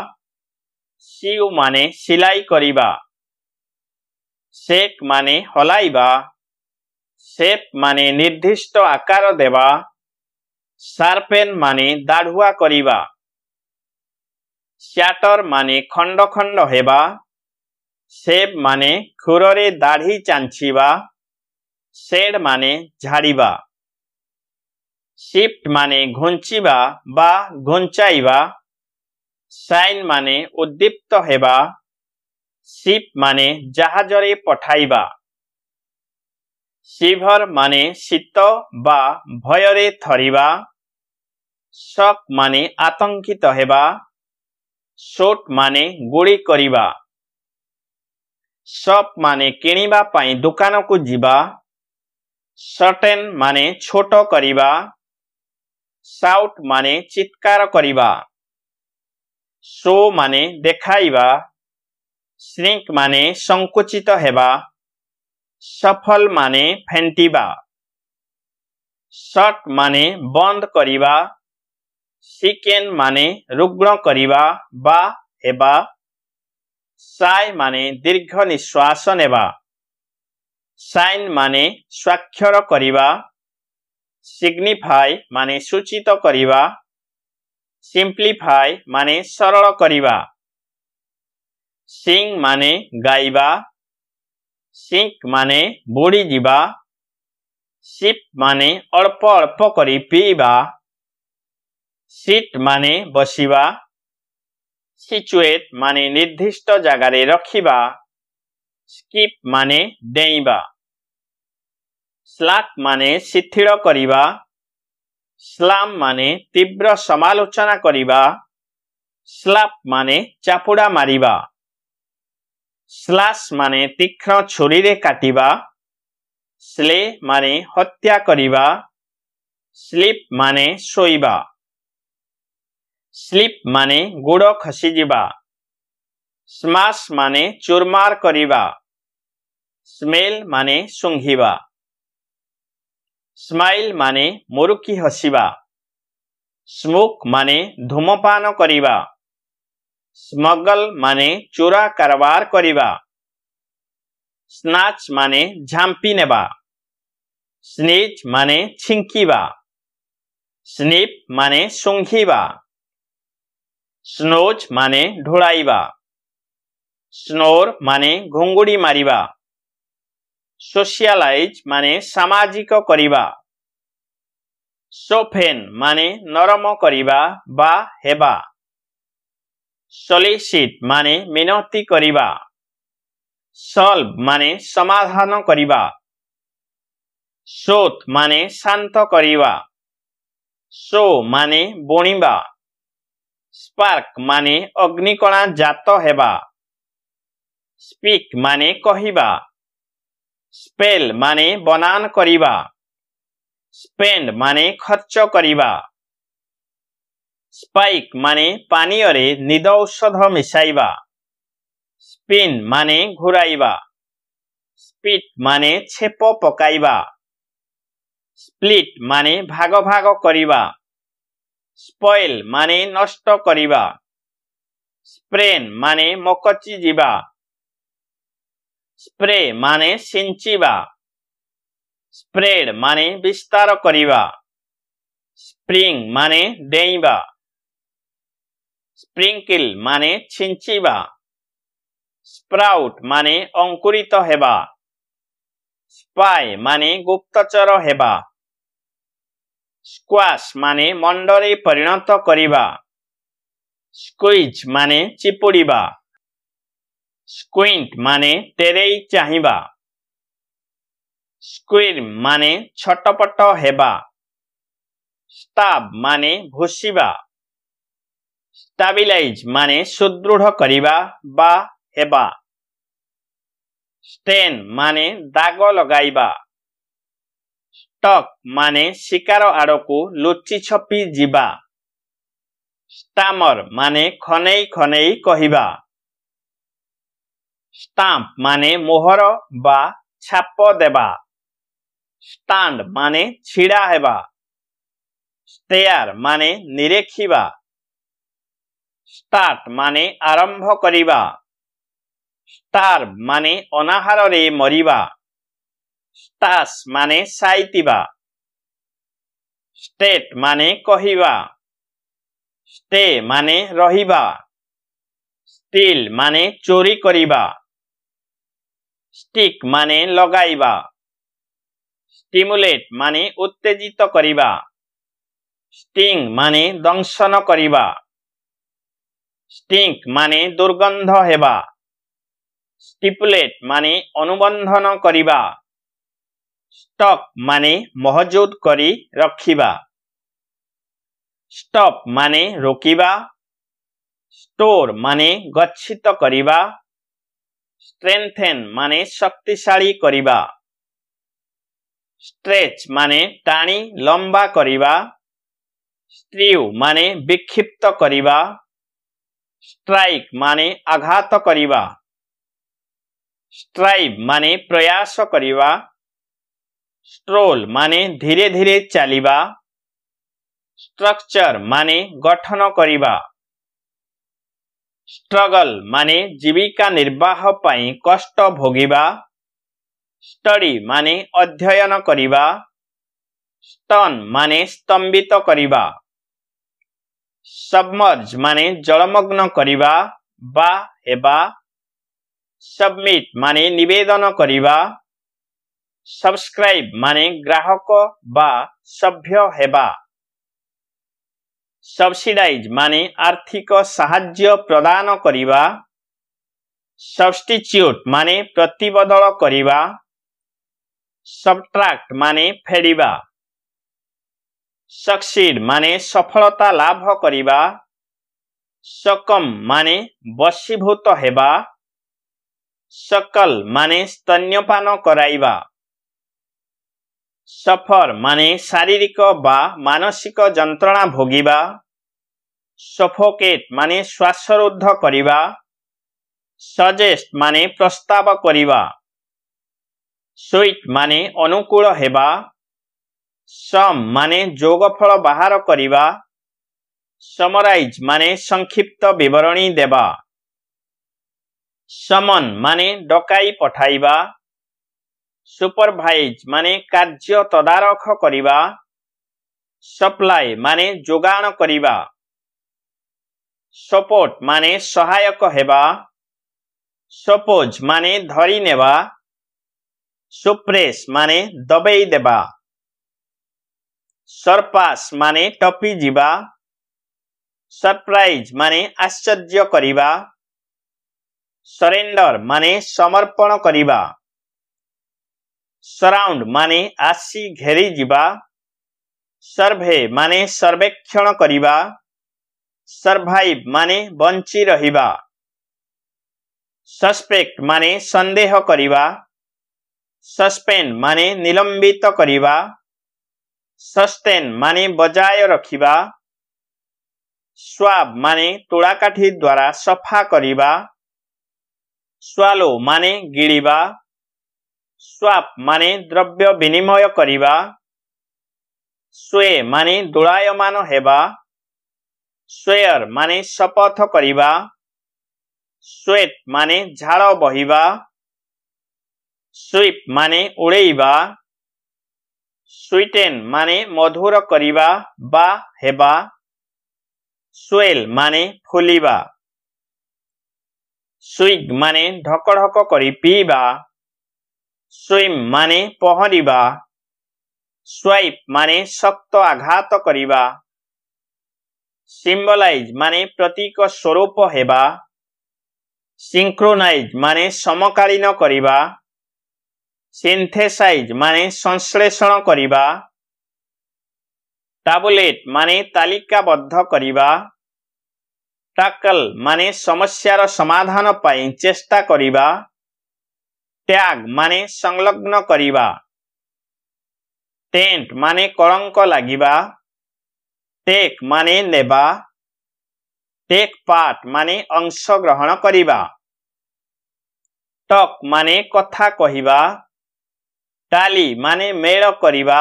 ସିଉ ମାନେ ସିଲାଇ କରିବା ସେକ୍ ମାନେ ହଲାଇବା ସେପ୍ ମାନେ ନିର୍ଦ୍ଦିଷ୍ଟ ଆକାର ଦେବା ସାର୍ପେନ୍ ମାନେ ଦାଢ଼ୁଆ କରିବା ସ୍ୟାଟର ମାନେ ଖଣ୍ଡ ଖଣ୍ଡ ହେବା ସେବ୍ ମାନେ ଖୁରରେ ଦାଢ଼ି ଚାଞ୍ଚିବା ସେଡ୍ ମାନେ ଝାଡ଼ିବା শিফট মানে ঘঞ্চিবা বা ঘঞ্চাইবা সাইন মানে উদ্দীপ্ত হেবা শিপ মানে জাহাজরে পঠাইবা শিভর মানে শীত বা ভয়রে থরিবা শক মানে আতঙ্কিত হেবা শোট মানে গুড়ি করিবা সপ মানে কিনিবা পাই দোকানକୁ ଯିବା সটেন মানে ছোট করিবা ସାଉଟ୍ ମାନେ ଚିତ୍କାର କରିବା ଶୋ ମାନେ ଦେଖାଇବା ଶ୍ରିଙ୍କ ମାନେ ସଙ୍କୁଚିତ ହେବା ସଫଲ ମାନେ ଫେଣ୍ଟିବା ସଟ୍ ମାନେ ବନ୍ଦ କରିବା ସିକେନ୍ ମାନେ ରୁଗ୍ଣ କରିବା ବା ହେବା ସାଏ ମାନେ ଦୀର୍ଘ ନିଶ୍ୱାସ ନେବା ସାଇନ୍ ମାନେ ସ୍ୱାକ୍ଷର କରିବା সিগনিফাই মানে সূচিত করা সিম্পলিফাই মানে সরল করা সিং মানে গাইবা সিঙ্ক মানে বুড়িযা সিপ মানে অল্প অল্প করে পিবা সিট মানে বসিবা সিচুয়েট মানে নির্দিষ্ট জায়গায় রখিবা স্কিপ মানে ডেইবা ସ୍ଲାକ୍ ମାନେ ଶିଥିଳ କରିବା ସ୍ଲାମ୍ ମାନେ ତୀବ୍ର ସମାଲୋଚନା କରିବା ସ୍ଲାପ୍ ମାନେ ଚାପୁଡ଼ା ମାରିବା ସ୍ଲାସ୍ ମାନେ ତୀକ୍ଷ୍ଣ ଛୁରୀରେ କାଟିବା ସ୍ଲେ ମାନେ ହତ୍ୟା କରିବା ସ୍ଲିପ୍ ମାନେ ଶୋଇବା ସ୍ଲିପ୍ ମାନେ ଗୋଡ଼ ଖସିଯିବା ସ୍ମାସ୍ ମାନେ ଚୁରମାର କରିବା ସ୍ମେଲ୍ ମାନେ ଶୁଙ୍ଘିବା ସ୍ମାଇଲ୍ ମାନେ ମୁରୁକି ହସିବା ସ୍ମୋକ୍ ମାନେ ଧୂମପାନ କରିବା ସ୍ମଗଲ୍ ମାନେ ଚୋରା କାରବାର କରିବା ସ୍ନାଚ୍ ମାନେ ଝାମ୍ପି ନେବା ସ୍ନିଜ୍ ମାନେ ଛିଙ୍କିବା ସ୍ନିପ୍ ମାନେ ଶୁଙ୍ଘିବା ସ୍ନୋଜ୍ ମାନେ ଢୋଳାଇବା ସ୍ନୋର୍ ମାନେ ଘୁଙ୍ଗୁଡ଼ି ମାରିବା সোশিয়ালাইজ মানে ସାମାଜିକ କରିବା সোফেন মানে নরম করিবা বা হেবা সলিসিট মানে মিনতি করিবা সলভ মানে সমাধান করিবা সোত মানে শান্ত করিবা সো মানে বণিবা স্পার্ক মানে অগ্নিকণা জাত হেবা স্পিক মানে কহিবা স্পেল মানে বনান করিবা স্পেন্ড মানে খরচ করিবা স্পাইক মানে পানীয়রে নিদ ঔষধ মিশাইবা স্পিন মানে ঘুরাইবা স্পিট মানে ছেপ পকাইবা স্প্লিট মানে ভাগ ভাগ করিবা স্পয়েল মানে নষ্ট করিবা স্প্রেন মানে মকচি ଯିବା স্প্রে মানে সিঞ্চিবা স্প্রেড মানে বিস্তার করিবা স্প্রিং মানে ডেইবা স্প্রিঙ্কিল মানে ছিঞ্চিবা স্প্রাউট মানে অঙ্কুরিত হেবা স্পাই মানে গুপ্তচর হেবা স্কোয়াশ মানে মণ্ডরে পরিণত করিবা স্কুইজ মানে চিপুড়িবা স্কুইন্ট মানে ତେରେଇ ଚାହିଁବା ସ୍କୁଇର ମାନେ ଛଟପଟ ହେବା ଷ୍ଟାବ୍ ମାନେ ଭୁଷିବା ଷ୍ଟାବିଲାଇଜ୍ ମାନେ ସୁଦୃଢ଼ କରିବା ବା ହେବା ଷ୍ଟେନ୍ ମାନେ ଦାଗ ଲଗାଇବା ଷ୍ଟକ୍ ମାନେ ଶିକାର ଆଡ଼କୁ ଲୁଚି ଛପି ଯିବା ଷ୍ଟାମର ମାନେ ଖନେଇ ଖନେଇ କହିବା স্টাম্প মানে মোহর বা ছাপ দেবা স্টান্ড মানে ছিড়া হেবা স্টেয়ার মানে নিরেখিবা স্টার্ট মানে আরম্ভ করিবা স্টার মানে অনাহারে মরিবা স্টাস মানে সাইতিবা স্টেট মানে কহিবা স্টে মানে রহিবা স্টিল মানে চোরি করিবা ষ্টিক মানে লগাইবা ষ্টিমুলেট মানে উত্তেজিত কৰিবা ষ্টিং মানে দংশন কৰিবা ষ্টিংক মানে দুৰ্গন্ধ হেবা ষ্টিপুলেট মানে অনুবন্ধন কৰিবা ষ্টক মানে মহজুদ কৰি ৰখিবা ষ্টপ মানে ৰকিবা ষ্ট'ৰ মানে গচ্ছিত স্ট্রেংথেন মানে শক্তিশালী করিবা স্ট্রেচ মানে টানি লম্বা করিবা স্ট্রিউ মানে বিক্ষিপ্ত করিবা স্ট্রাইক মানে আঘাত করিবা স্ট্রাইভ মানে প্রয়াস করিবা স্ট্রোল মানে ধীরে ধীরে চালিবা স্ট্রকচর মানে গঠন করিবা ଷ୍ଟ୍ରଗଲ ମାନେ ଜୀବିକା ନିର୍ବାହ ପାଇଁ କଷ୍ଟ ଭୋଗିବା ଷ୍ଟଡି ମାନେ ଅଧ୍ୟୟନ କରିବା ଷ୍ଟନ୍ ମାନେ ସ୍ତମ୍ବିତ କରିବା ସବମର୍ଜ ମାନେ ଜଳମଗ୍ନ କରିବା ବା ହେବା ସବମିଟ୍ ମାନେ ନିବେଦନ କରିବା ସବସ୍କ୍ରାଇବ୍ ମାନେ ଗ୍ରାହକ ବା ସଭ୍ୟ ହେବା ସବସିଡାଇଜ୍ ମାନେ ଆର୍ଥିକ ସାହାଯ୍ୟ ପ୍ରଦାନ କରିବା ସବଷ୍ଟିଚ୍ୟୁଟ୍ ମାନେ ପ୍ରତିବଦଳ କରିବା ସବଟ୍ରାକ୍ଟ ମାନେ ଫେଡ଼ିବା ସକ୍ସିଡ୍ ମାନେ ସଫଳତା ଲାଭ କରିବା ସକମ୍ ମାନେ ବସିଭୂତ ହେବା ସକଲ୍ ମାନେ ସ୍ତନ୍ୟପାନ କରାଇବା ସଫର ମାନେ ଶାରୀରିକ ବା ମାନସିକ ଯନ୍ତ୍ରଣା ଭୋଗିବା ସଫୋକେଟ୍ ମାନେ ଶ୍ୱାସରୁଦ୍ଧ କରିବା ସଜେଷ୍ଟ ମାନେ ପ୍ରସ୍ତାବ କରିବା ସୁଇଟ୍ ମାନେ ଅନୁକୂଳ ହେବା ସମ୍ ମାନେ ଯୋଗଫଳ ବାହାର କରିବା ସମରାଇଜ୍ ମାନେ ସଂକ୍ଷିପ୍ତ ବିବରଣୀ ଦେବା ସମନ ମାନେ ଡକାଇ ପଠାଇବା সুপরভাইজ মানে কার্য তদারখ করিবা সপ্লাই মানে যোগাণ করিবা সপোর্ট মানে সহায়ক হেবা সপোজ মানে ধরি নেবা সুপ্রেস মানে দবেই দেবা সরপাস মানে টপি যা সরপ্রাইজ মানে আশ্চর্য করিবা সরেন্ডর মানে সমর্পণ করিবা सराउंड माने आसी घेरी जीवा सर्भे माने सर्वेक्षण करवा सर्भाइव माने बंची रहिबा, सस्पेक्ट माने संदेह करवा सस्पेन माने निलंबित करवा सस्टेन माने बजाय रखिबा, स्वाब माने तोड़ाकाठी द्वारा सफा करवा स्वालो माने गिड़ीबा, স্বাপ মানে দ্রব্য বিনিময় করা স্বে মানে দোলায়মান হেবা স্বেয়র মানে শপথ করা স্বেট মানে ঝাড় বহিবা সুইপ মানে উড়েইবা সুইটেন মানে মধুর করা বা হেবা সুয়েল মানে ফুলিবা সুইগ মানে ঢকঢক করে পিবা ସୁଇମ୍ ମାନେ ପହଁରିବା ସ୍ୱାଇପ୍ ମାନେ ଶକ୍ତ ଆଘାତ କରିବା ସିମ୍ବଲାଇଜ୍ ମାନେ ପ୍ରତୀକ ସ୍ୱରୂପ ହେବା ସିଙ୍କ୍ରୋନାଇଜ୍ ମାନେ ସମକାଳୀନ କରିବା ସିନ୍ଥେସାଇଜ୍ ମାନେ ସଂଶ୍ଳେଷଣ କରିବା ଟାବୁଲେଟ୍ ମାନେ ତାଲିକାବଦ୍ଧ କରିବା ଟାକଲ୍ ମାନେ ସମସ୍ୟାର ସମାଧାନ ପାଇଁ ଚେଷ୍ଟା କରିବା ট্যাগ মানে সংলগ্ন করিবা টেন্ট মানে কলঙ্ক লাগিবা টেক মানে নেবা টেক পার্ট মানে অংশগ্রহণ করিবা টক মানে কথা কহিবা টালি মানে মেড় করিবা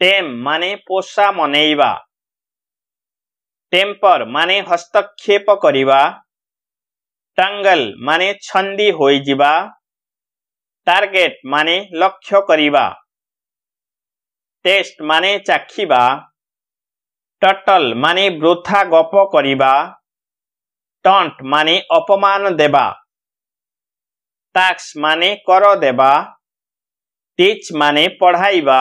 টেম মানে পোষা মনেইবা টেম্পর মানে হস্তক্ষেপ করিবা টাঙ্গল মানে ছন্দি হয়েযা টার্গেট মানে লক্ষ্য করা টেস্ট মানে চাখিবা টটল মানে বৃথা গপ করা টন্ট মানে অপমান দেবা টাক্স মানে কর দেবা টিচ মানে পড়াইবা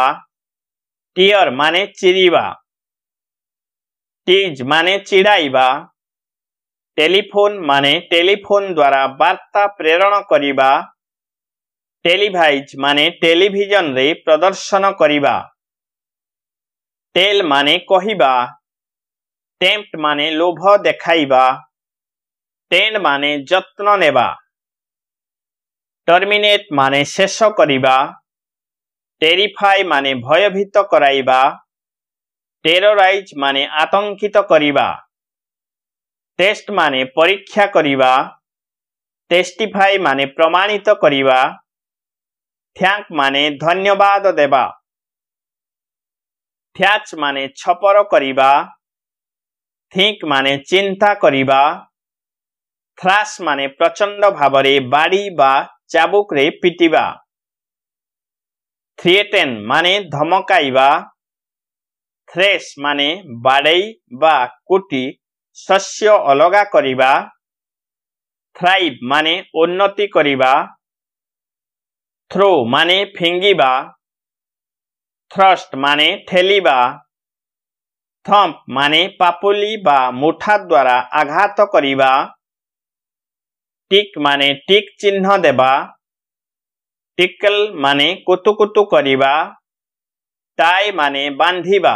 টিয়র মানে চিরিবা টিজ মানে চিড়াইবা ଟେଲିଫୋନ୍ ମାନେ ଟେଲିଫୋନ୍ ଦ୍ୱାରା ବାର୍ତ୍ତା ପ୍ରେରଣ କରିବା ଟେଲିଭାଇଜ୍ ମାନେ ଟେଲିଭିଜନରେ ପ୍ରଦର୍ଶନ କରିବା ଟେଲ୍ ମାନେ କହିବା ଟେମ୍ପ୍ଟ ମାନେ ଲୋଭ ଦେଖାଇବା ଟେଣ୍ଡ ମାନେ ଯତ୍ନ ନେବା ଟର୍ମିନେଟ୍ ମାନେ ଶେଷ କରିବା ଟେରିଫାଇ ମାନେ ଭୟଭୀତ କରାଇବା ଟେରୋରାଇଜ୍ ମାନେ ଆତଙ୍କିତ କରିବା টেস্ট মানে পরীক্ষা করা টেস্টিফাই মানে প্রমাণিত করা থ্যাঙ্ক মানে ধন্যবাদ দেবা থ্যাচ মানে ছপর করা থিঙ্ক মানে চিন্তা করা থ্রাস মানে প্রচণ্ড ভাবরে বাড়ি বা চাবুকরে পিটিবা থ্রিয়েটেন মানে ধমকাইবা থ্রেস মানে বাড়াই বা কুটি ଶସ୍ୟ ଅଲଗା କରିବା ଥ୍ରାଇଭ୍ ମାନେ ଉନ୍ନତି କରିବା ଥ୍ରୋ ମାନେ ଫିଙ୍ଗିବା ଥ୍ରଷ୍ଟ ମାନେ ଠେଲିବା ଥମ୍ପ ମାନେ ପାପୁଲି ବା ମୁଠା ଦ୍ୱାରା ଆଘାତ କରିବା ଟିକ୍ ମାନେ ଟିକ୍ ଚିହ୍ନ ଦେବା ଟିକଲ୍ ମାନେ କୁତୁକୁତୁ କରିବା ଟାଏ ମାନେ ବାନ୍ଧିବା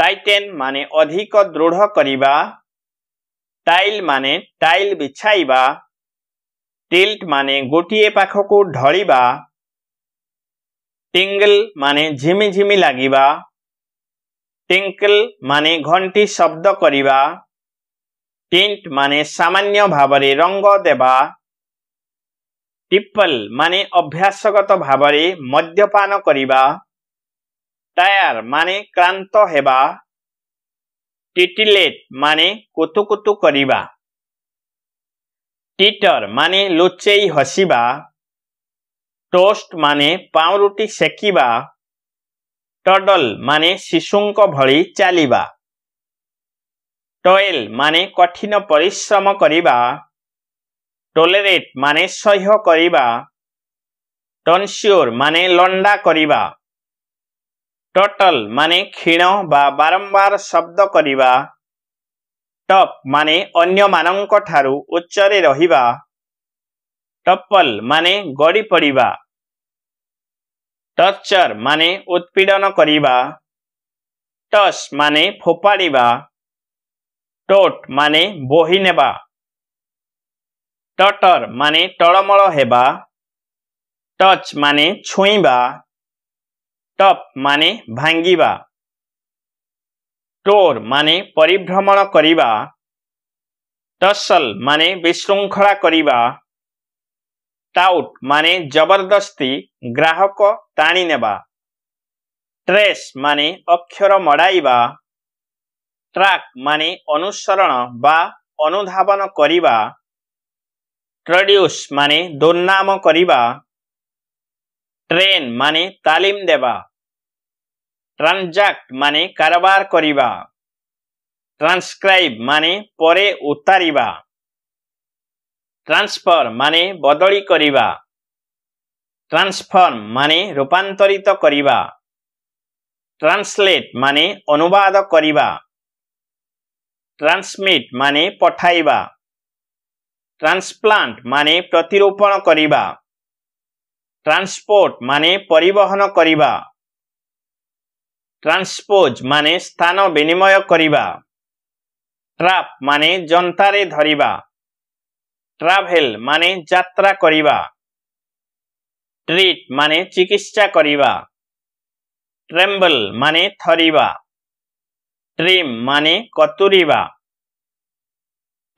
ଟାଇଟେନ୍ ମାନେ ଅଧିକ ଦୃଢ଼ କରିବା ଟାଇଲ୍ ମାନେ ଟାଇଲ୍ ବିଛାଇବା ଟିଲ୍ଟ ମାନେ ଗୋଟିଏ ପାଖକୁ ଢଳିବା ଟିଙ୍ଗଲ ମାନେ ଝିମିଝିମି ଲାଗିବା ଟିଙ୍କଲ ମାନେ ଘଣ୍ଟି ଶବ୍ଦ କରିବା টিন্ট মানে সামান্য ভাবরে রঙ্গ দেবা টিপল মানে অভ্যাসগত ভাবরে মদ্যপান করিবা টায়ার মানে ক্রান্ত হেবা টিটিলেট মানে কুতু কুতু করিবা টিটর মানে লুচেই হসিবা টোস্ট মানে পাউরুটি সেকিবা টডল মানে শিশুঙ্ক ভি চালিবা টয়েল মানে কঠিন পরিশ্রম করিবা টলেরেট মানে সহ্য করিবা টনসিওর মানে লন্ডা করিবা ଟୋଟାଲ ମାନେ କ୍ଷୀଣ ବା ବାରମ୍ବାର ଶବ୍ଦ କରିବା ଟପ୍ ମାନେ ଅନ୍ୟମାନଙ୍କ ଠାରୁ ଉଚ୍ଚରେ ରହିବା ଟପଲ ମାନେ ଗଡ଼ି ପଡ଼ିବା ଟର୍ଚର ମାନେ ଉତ୍ପୀଡ଼ନ କରିବା ଟସ୍ ମାନେ ଫୋପାଡ଼ିବା ଟୋଟ୍ ମାନେ ବୋହି ନେବା ଟଟର ମାନେ ଟଳମଳ ହେବା ଟଚ୍ ମାନେ ଛୁଇଁବା ଟପ୍ ମାନେ ଭାଙ୍ଗିବା ଟୋର୍ ମାନେ ପରିଭ୍ରମଣ କରିବା ଟସଲ୍ ମାନେ ବିଶୃଙ୍ଖଳା କରିବା ଟାଉଟ୍ ମାନେ ଜବରଦସ୍ତି ଗ୍ରାହକ ଟାଣି ନେବା ଟ୍ରେସ୍ ମାନେ ଅକ୍ଷର ମଡ଼ାଇବା ଟ୍ରାକ୍ ମାନେ ଅନୁସରଣ ବା ଅନୁଧାବନ କରିବା ଟ୍ରଡ୍ୟୁସ୍ ମାନେ ଦୁର୍ନାମ କରିବା ଟ୍ରେନ୍ ମାନେ ତାଲିମ ଦେବା ট্ৰানজাক্ট মানে কাৰোবাৰ কৰিবা ট্ৰান্সক্ৰাইব মানে পৰে উতাৰিবা ট্ৰান্সফৰ মানে বদলি কৰিবা ট্ৰান্সফৰ্ম মানে ৰূপান্তৰিত কৰিবা ট্ৰান্সলেট মানে অনুবাদ কৰিবা ট্ৰান্সমিট মানে পঠাইবা ট্ৰান্সপ্লাণ্ট মানে প্ৰতিৰোপণ কৰিবা ট্ৰান্সপৰ্ট মানে পৰিবহণ কৰিবা ট্রান্সপোজ মানে স্থান বিনিময় করিবা। ট্রাপ মানে যন্তারে ধরিবা ট্রাভেল মানে যাত্রা করিবা। ট্রিট মানে চিকিৎসা করিবা। ট্রেম্বল মানে থরিবা ট্রিম মানে কতুরিবা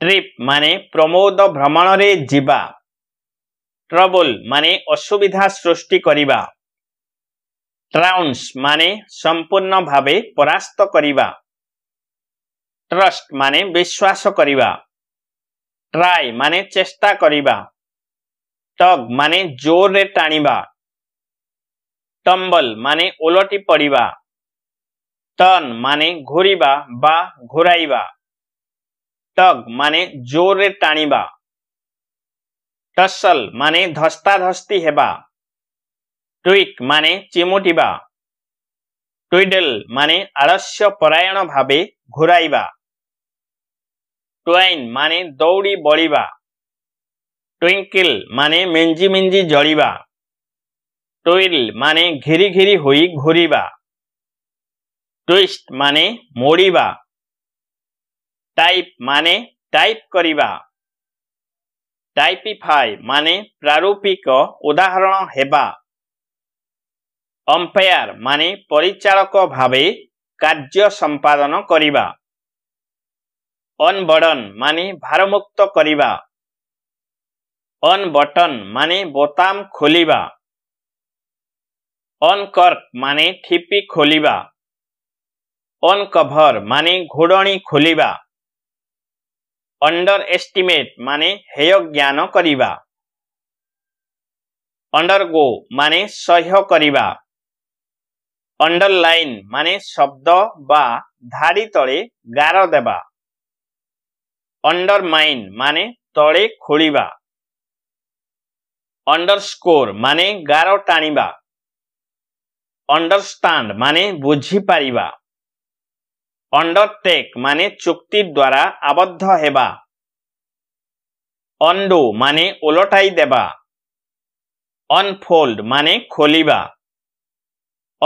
ট্রিপ মানে প্রমোদ ভ্রমণরে যা ট্রবল মানে অসুবিধা সৃষ্টি করিবা। ट्राउन्स माने सम्पूर्ण भावे परास्त करिबा ट्रस्ट माने विश्वास करिबा ट्राई माने चेष्टा करिबा टग माने जोर रे टम्बल माने उलटी पड़िबा टर्न माने घुरिबा बा घुराइबा टग माने जोर रे टसल माने धस्ता धस्ती हेबा টুইক মানে চিমুটিবা টুইডেল মানে আড়স্য পরায়ণ ভাবে ঘুরাইবা টুয়াইন মানে দৌড়ি বলিবা টুইঙ্কিল মানে মেঞ্জি মেঞ্জি জড়িবা টুইল মানে ঘিরি ঘিরি হই ঘুরিবা টুইস্ট মানে মোড়িবা টাইপ মানে টাইপ করিবা টাইপিফাই মানে প্রারূপিক উদাহরণ হেবা ଅମ୍ପାୟାର ମାନେ ପରିଚାଳକ ଭାବେ କାର୍ଯ୍ୟ ସମ୍ପାଦନ କରିବା ଅନବର୍ଡନ୍ ମାନେ ଭାରମୁକ୍ତ କରିବା ଅନବଟନ୍ ମାନେ ବୋତାମ ଖୋଲିବା ଅନକର୍କ ମାନେ ଠିପି ଖୋଲିବା ଅନକଭର ମାନେ ଘୋଡ଼ଣୀ ଖୋଲିବା ଅଣ୍ଡର ଏଷ୍ଟିମେଟ୍ ମାନେ ହେୟ ଜ୍ଞାନ କରିବା ଅଣ୍ଡରଗୋ ମାନେ ସହ୍ୟ କରିବା অন্ডারলাইন মানে শব্দ বা ধারি তড়ে গাঢ় দেবা অন্ডারমাইন মানে তড়ে খোড়িবা অন্ডারস্কোর মানে গাঢ় টানিবা অন্ডারষ্টাণ্ড মানে বুঝিপারিবা অন্ডরটেক মানে চুক্তির দ্বারা আবদ্ধ হেবা অন্ডো মানে ওলটাই দেবা অনফোল্ড মানে খোলিবা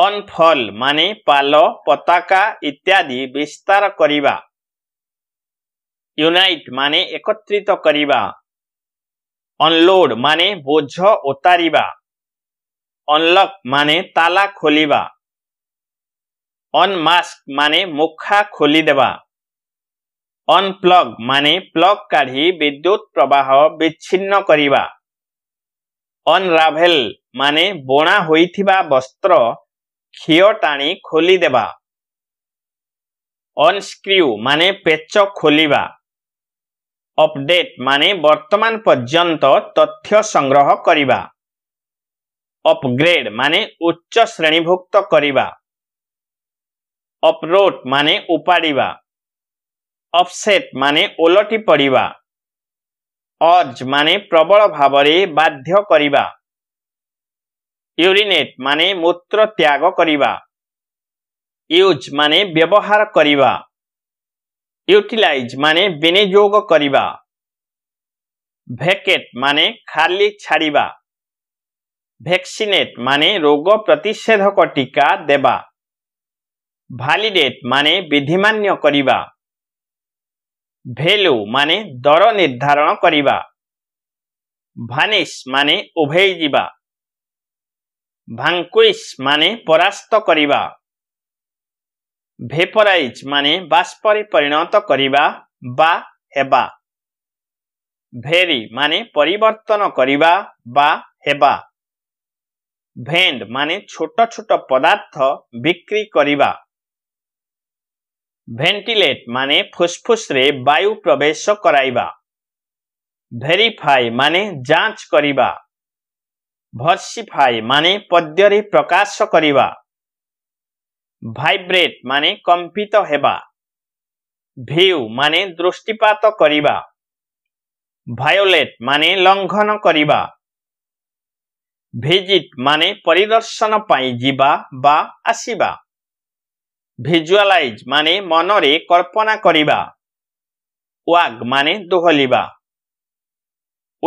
অনফল মানে পাল পতাকা ইত্যাদি বিস্তার করিবা। ইউনাইট মানে একত্রিত করিবা। অনলোড মানে বোঝ ওতারিবা। অনলক মানে তালা খোলিবা। অনমাস্ক মানে মুখা খোলি দেবা। অনপ্লগ মানে প্লগ কাঢ়ি বিদ্যুৎ প্রবাহ বিচ্ছিন্ন করিবা। অনরাভেল মানে বোনা হয়ে বস্ত্র ଖିଅ ଟାଣି ଖୋଲିଦେବା ଅନସ୍କ୍ରିଉ ମାନେ ପେଚ ଖୋଲିବା ଅପଡେଟ୍ ମାନେ ବର୍ତ୍ତମାନ ପର୍ଯ୍ୟନ୍ତ ତଥ୍ୟ ସଂଗ୍ରହ କରିବା ଅପଗ୍ରେଡ୍ ମାନେ ଉଚ୍ଚ ଶ୍ରେଣୀଭୁକ୍ତ କରିବା ଅପରୋଟ୍ ମାନେ ଉପାଡ଼ିବା ଅପସେଟ୍ ମାନେ ଓଲଟି ପଡ଼ିବା ଅଜ୍ ମାନେ ପ୍ରବଳ ଭାବରେ ବାଧ୍ୟ କରିବା ୟୁରିନେଟ୍ ମାନେ ମୂତ୍ର ତ୍ୟାଗ କରିବା ୟୁଜ୍ ମାନେ ବ୍ୟବହାର କରିବା ୟୁଟିଲାଇଜ୍ ମାନେ ବିନିଯୋଗ କରିବା ভেকেট ମାନେ ଖାଲି ଛାଡ଼ିବା ভ্যাকসিনেট মানে রোগ মানে প্রতিষেধক টিকা দেবা ভালিডেট মানে বিধিমান্য করিবা ভ্যালু মানে দর নির্ধারণ করিবা ভানিস মানে উভয় যা ভাঙ্কুইস মানে পরাস্ত করিবা। ভেপরাইজ মানে বাষ্পরে পরিণত করিবা বা হেবা ভেরি মানে পরিবর্তন করিবা বা হেবা ভেন্ড মানে ছোট ছোট পদার্থ বিক্রি করিবা ভেন্টিলেট মানে ফুসফুসরে বায়ু প্রবেশ করাইবা ভেরিফাই মানে যাঞ্চ করিবা ଭର୍ସିଫାଏ ମାନେ ପଦ୍ୟରେ ପ୍ରକାଶ କରିବା ଭାଇବ୍ରେଟ୍ ମାନେ କମ୍ପିତ ହେବା ଭିଉ ମାନେ ଦୃଷ୍ଟିପାତ କରିବା ଭାୟୋଲେଟ୍ ମାନେ ଲଙ୍ଘନ କରିବା ଭିଜିଟ୍ ମାନେ ପରିଦର୍ଶନ ପାଇଁ ଯିବା ବା ଆସିବା ଭିଜୁଆଲାଇଜ୍ ମାନେ ମନରେ କଳ୍ପନା କରିବା ୱାଗ୍ ମାନେ ଦୋହଲିବା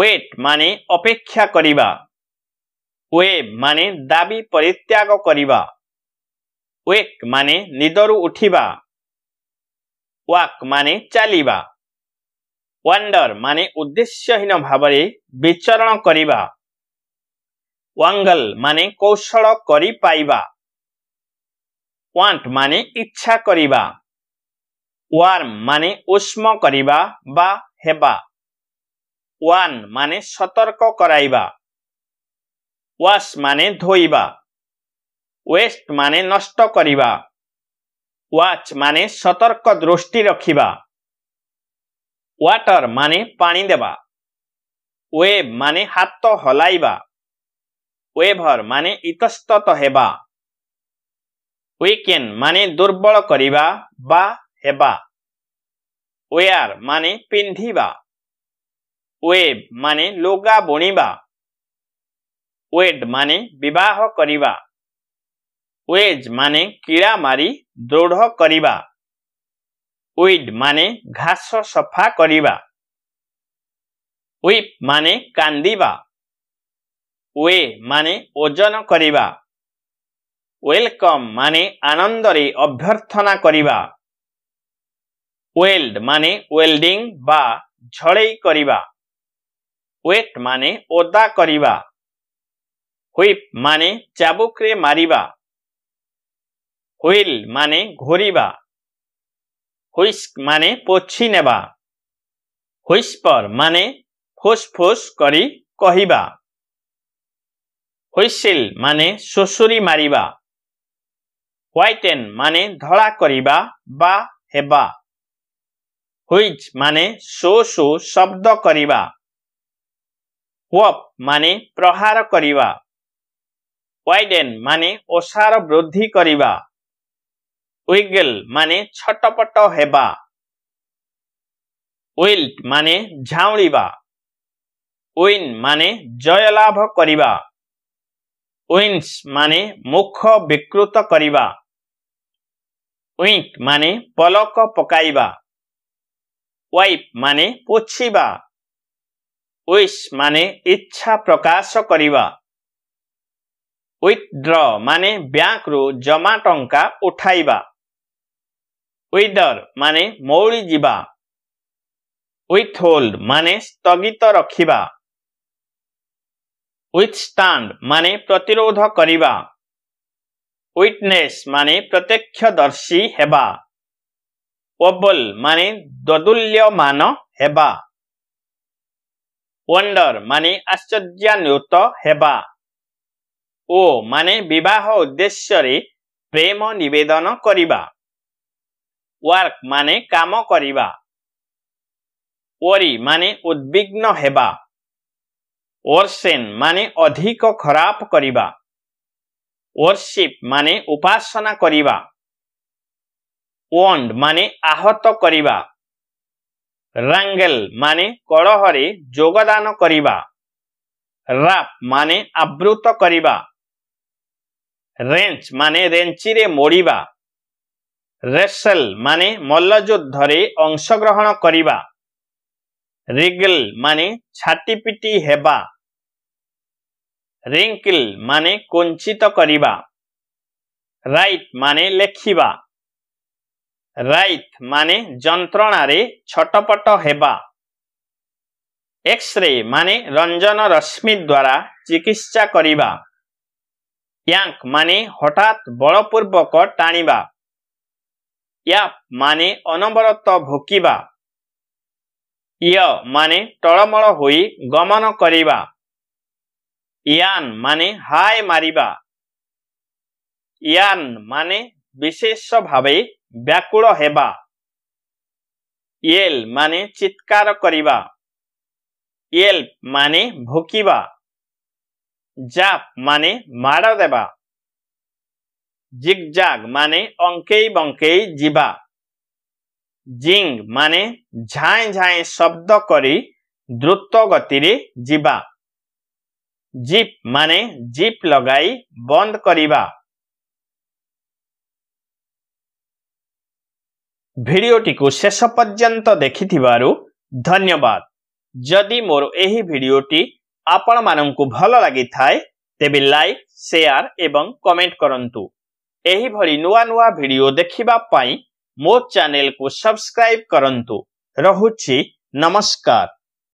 ୱେଟ୍ ମାନେ ଅପେକ୍ଷା କରିବା ୱେବ୍ ମାନେ ଦାବି ପରିତ୍ୟାଗ କରିବା ୱେକ୍ ମାନେ ନିଦରୁ ଉଠିବା ୱାକ୍ ମାନେ ଚାଲିବା ୱାଣ୍ଡର ମାନେ ଉଦ୍ଦେଶ୍ୟହୀନ ଭାବରେ ବିଚରଣ କରିବା ୱାଙ୍ଗଲ ମାନେ କୌଶଳ କରିପାଇବା ୱାଣ୍ଟ ମାନେ ଇଚ୍ଛା କରିବା ୱାର୍ମ ମାନେ ଉଷ୍ମ କରିବା ବା ହେବା ୱାନ୍ ମାନେ ସତର୍କ କରାଇବା ৱাছ মানে ধৰিবা ৱেষ্ট মানে নষ্ট কৰিবা ৱাচ মানে সতৰ্ক দৃষ্টি ৰখিবা ৱাটৰ মানে পানী দেৱা ৱেভ মানে হাত হলাইবা ৱেভৰ মানে ইতস্তত হেবা ৱিকেন মানে দুৰ্বল কৰিবা বা হেবা ৱেয়াৰ মানে পিন্ধিবা ৱেভ মানে লুগা বুণিবা ওয়েড মানে বিবাহ করিবা ওয়েজ মানে কিড়া মারি দৃঢ় করিবা উইড মানে ঘাস সফা করিবা উইপ মানে কান্দিবা ওয়ে মানে ওজন করিবা ওয়েলকম মানে আনন্দরে অভ্যর্থনা করিবা ওয়েল্ড মানে ওয়েল্ডিং বা ঝড়েই করিবা ওয়েট মানে ওদা করিবা হুইপ মানে চাবুকরে মারিবা হুইল মানে ঘড়িবা হুইস্ক মানে পোছি নেবা হুইস্পর মানে ফোস ফোস করি কহিবা হুইসিল মানে শ্বশুরি মারিবা হোয়াইটেন মানে ধরা করিবা বা হেবা হুইজ মানে সো সো শব্দ করিবা হুয়প মানে প্রহার করিবা ୱାଇଡେନ୍ ମାନେ ଓସାର ବୃଦ୍ଧି କରିବା ୱିଗେଲ୍ ମାନେ ଛଟପଟ ହେବା ୱିଲ୍ଟ ମାନେ ଝାଉଁଳିବା ୱିନ୍ ମାନେ ଜୟଲାଭ କରିବା ୱିନ୍ସ ମାନେ ମୁଖ ବିକୃତ କରିବା ୱିଙ୍କ ମାନେ ପଲକ ପକାଇବା ୱାଇପ୍ ମାନେ ପୋଛିବା ୱିସ୍ ମାନେ ଇଚ୍ଛା ପ୍ରକାଶ କରିବା উইথড্র মানে ব্যাঙ্করু জমা টঙ্কা উঠাইবা উইদর মানে মৌড়ি যা উইথহোল্ড মানে স্থগিত রক্ষা উইথষ্টাণ্ড মানে প্রতিরোধ করা উইটনেস মানে প্রত্যক্ষদর্শী হওয়া ওবল মানে দদুল্যমান হওয়া ওয়ন্ডর মানে আশ্চর্যানুত হওয়া ଓ ମାନେ ବିବାହ ଉଦ୍ଦେଶ୍ୟରେ ପ୍ରେମ ନିବେଦନ କରିବା ୱାର୍କ ମାନେ କାମ କରିବା ୱରି ମାନେ ଉଦ୍ବିଗ୍ନ ହେବା ୱର୍ସେନ୍ ମାନେ ଅଧିକ ଖରାପ କରିବା ୱର୍ସିପ୍ ମାନେ ଉପାସନା କରିବା ୱଣ୍ଡ ମାନେ ଆହତ କରିବା ରାଙ୍ଗେଲ ମାନେ କଳହରେ ଯୋଗଦାନ କରିବା ରାପ୍ ମାନେ ଆବୃତ କରିବା রেঞ্চ মানে রেঞ্চিরে মরিবা রেসেল মানে মল্লযুদ্ধরে অংশগ্রহণ করিবা রিগল মানে ছাটিপিটি হেবা রিঙ্কিল মানে কঞ্চিত করিবা রাইট মানে লেখিবা রাইত মানে যন্ত্রণারে ছটপট হেবা এক্সরে মানে রঞ্জন রশ্মি দ্বারা চিকিৎসা করিবা ୟାଙ୍କ ମାନେ ହଠାତ୍ ବଳପୂର୍ବକ ଟାଣିବା ୟାପ୍ ମାନେ ଅନବରତ ଭୋକିବା ୟ ମାନେ ଟଳମଳ ହୋଇ ଗମନ କରିବା ୟାନ୍ ମାନେ ହାଏ ମାରିବା ୟାନ୍ ମାନେ ବିଶେଷ ଭାବେ ବ୍ୟାକୁଳ ହେବା ୟେଲ୍ ମାନେ ଚିତ୍କାର କରିବା ୟେଲ୍ ମାନେ ଭୋକିବା জাপ মানে মারা দেবা জিগজাগ মানে অঙ্কেই বঙ্কেই জিবা জিং মানে ঝাঁ ঝাঁ শব্দ করে দ্রুত গতিরে যা জিপ মানে জিপ লগাই বন্ধ করা ভিডিওটিকু শেষ পর্যন্ত দেখিথিবারু ধন্যবাদ যদি মোর এই ভিডিওটি ଆପଣମାନଙ୍କୁ ଭଲ ଲାଗିଥାଏ ତେବେ ଲାଇକ୍ ସେୟାର ଏବଂ କମେଣ୍ଟ କରନ୍ତୁ ଏହିଭଳି ନୂଆ ନୂଆ ଭିଡ଼ିଓ ଦେଖିବା ପାଇଁ ମୋ ଚ୍ୟାନେଲକୁ ସବସ୍କ୍ରାଇବ୍ କରନ୍ତୁ ରହୁଛି ନମସ୍କାର